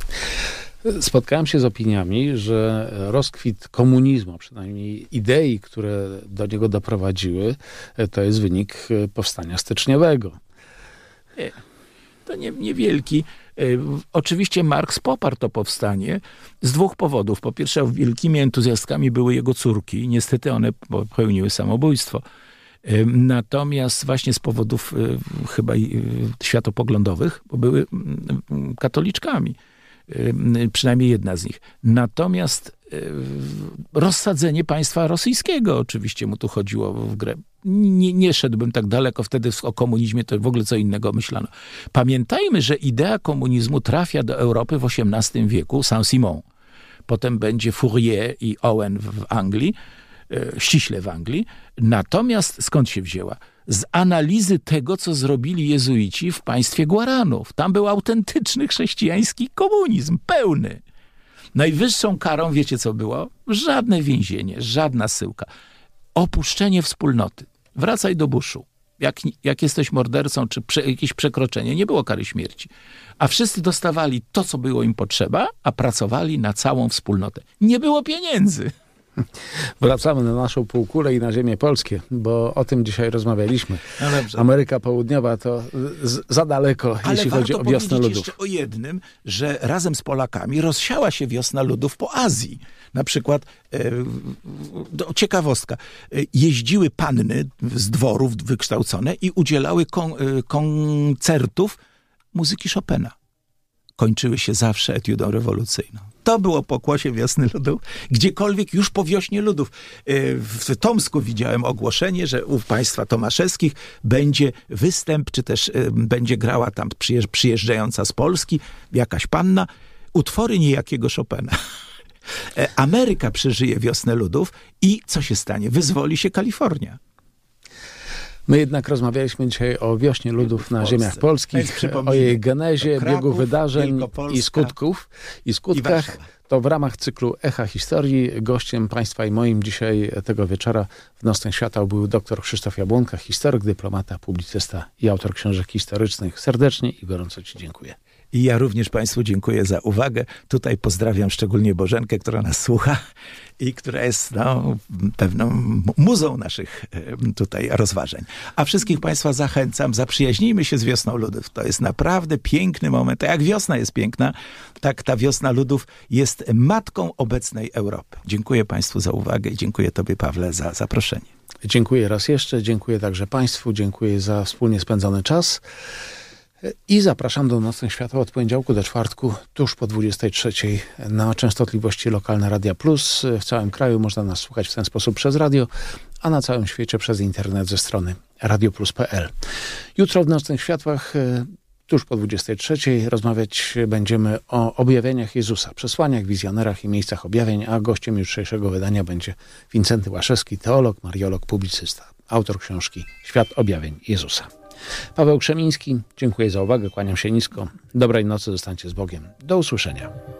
Spotkałem się z opiniami, że rozkwit komunizmu, przynajmniej idei, które do niego doprowadziły, to jest wynik e, powstania styczniowego. Nie, to nie, niewielki. E, oczywiście Marx poparł to powstanie z dwóch powodów. Po pierwsze, wielkimi entuzjastkami były jego córki. Niestety one popełniły samobójstwo. E, natomiast właśnie z powodów chyba światopoglądowych, bo były mm, katoliczkami. Y, y, przynajmniej jedna z nich. Natomiast y, rozsadzenie państwa rosyjskiego oczywiście mu tu chodziło w grę. Nie, nie szedłbym tak daleko wtedy o komunizmie, to w ogóle co innego myślano. Pamiętajmy, że idea komunizmu trafia do Europy w XVIII wieku, Saint-Simon. Potem będzie Fourier i Owen w Anglii, ściśle w Anglii. Natomiast skąd się wzięła? z analizy tego, co zrobili jezuici w państwie Guaranów. Tam był autentyczny chrześcijański komunizm, pełny. Najwyższą karą, wiecie co było? Żadne więzienie, żadna syłka. Opuszczenie wspólnoty. Wracaj do buszu. Jak, jak jesteś mordercą, czy prze, jakieś przekroczenie, nie było kary śmierci. A wszyscy dostawali to, co było im potrzeba, a pracowali na całą wspólnotę. Nie było pieniędzy. Wracamy na naszą półkulę i na ziemię polskie, bo o tym dzisiaj rozmawialiśmy. No Ameryka Południowa to z, za daleko, Ale jeśli chodzi o wiosnę ludów. jeszcze o jednym, że razem z Polakami rozsiała się wiosna ludów po Azji. Na przykład, e, do, ciekawostka, e, jeździły panny z dworów wykształcone i udzielały kon, e, koncertów muzyki Chopina. Kończyły się zawsze etiudą rewolucyjną. To było pokłosie wiosny ludów. Gdziekolwiek już po wiośnie ludów. E, w Tomsku widziałem ogłoszenie, że u państwa Tomaszewskich będzie występ, czy też e, będzie grała tam przyjeżdżająca z Polski jakaś panna, utwory niejakiego Chopina. E, Ameryka przeżyje wiosnę ludów i co się stanie? Wyzwoli się Kalifornia. My jednak rozmawialiśmy dzisiaj o wiośnie ludów na ziemiach polskich, o jej genezie, Kraków, biegu wydarzeń i skutków i skutkach. I to w ramach cyklu Echa Historii gościem Państwa i moim dzisiaj tego wieczora w Nocnych Światał był dr Krzysztof Jabłonka, historyk, dyplomata, publicysta i autor książek historycznych. Serdecznie i gorąco Ci dziękuję. I ja również Państwu dziękuję za uwagę. Tutaj pozdrawiam szczególnie Bożenkę, która nas słucha i która jest no, pewną muzą naszych tutaj rozważań. A wszystkich Państwa zachęcam, zaprzyjaźnijmy się z wiosną ludów. To jest naprawdę piękny moment. A jak wiosna jest piękna, tak ta wiosna ludów jest matką obecnej Europy. Dziękuję Państwu za uwagę i dziękuję Tobie, Pawle, za zaproszenie. Dziękuję raz jeszcze, dziękuję także Państwu, dziękuję za wspólnie spędzony czas. I zapraszam do Nocnych Światła od poniedziałku do czwartku, tuż po 23 na częstotliwości Lokalna Radia Plus. W całym kraju można nas słuchać w ten sposób przez radio, a na całym świecie przez internet ze strony radioplus.pl. Jutro w Nocnych Światłach e, tuż po 23 rozmawiać będziemy o objawieniach Jezusa, przesłaniach, wizjonerach i miejscach objawień, a gościem jutrzejszego wydania będzie Wincenty Łaszewski, teolog, mariolog, publicysta, autor książki Świat objawień Jezusa. Paweł Krzemiński, dziękuję za uwagę, kłaniam się nisko. Dobrej nocy, zostańcie z Bogiem. Do usłyszenia.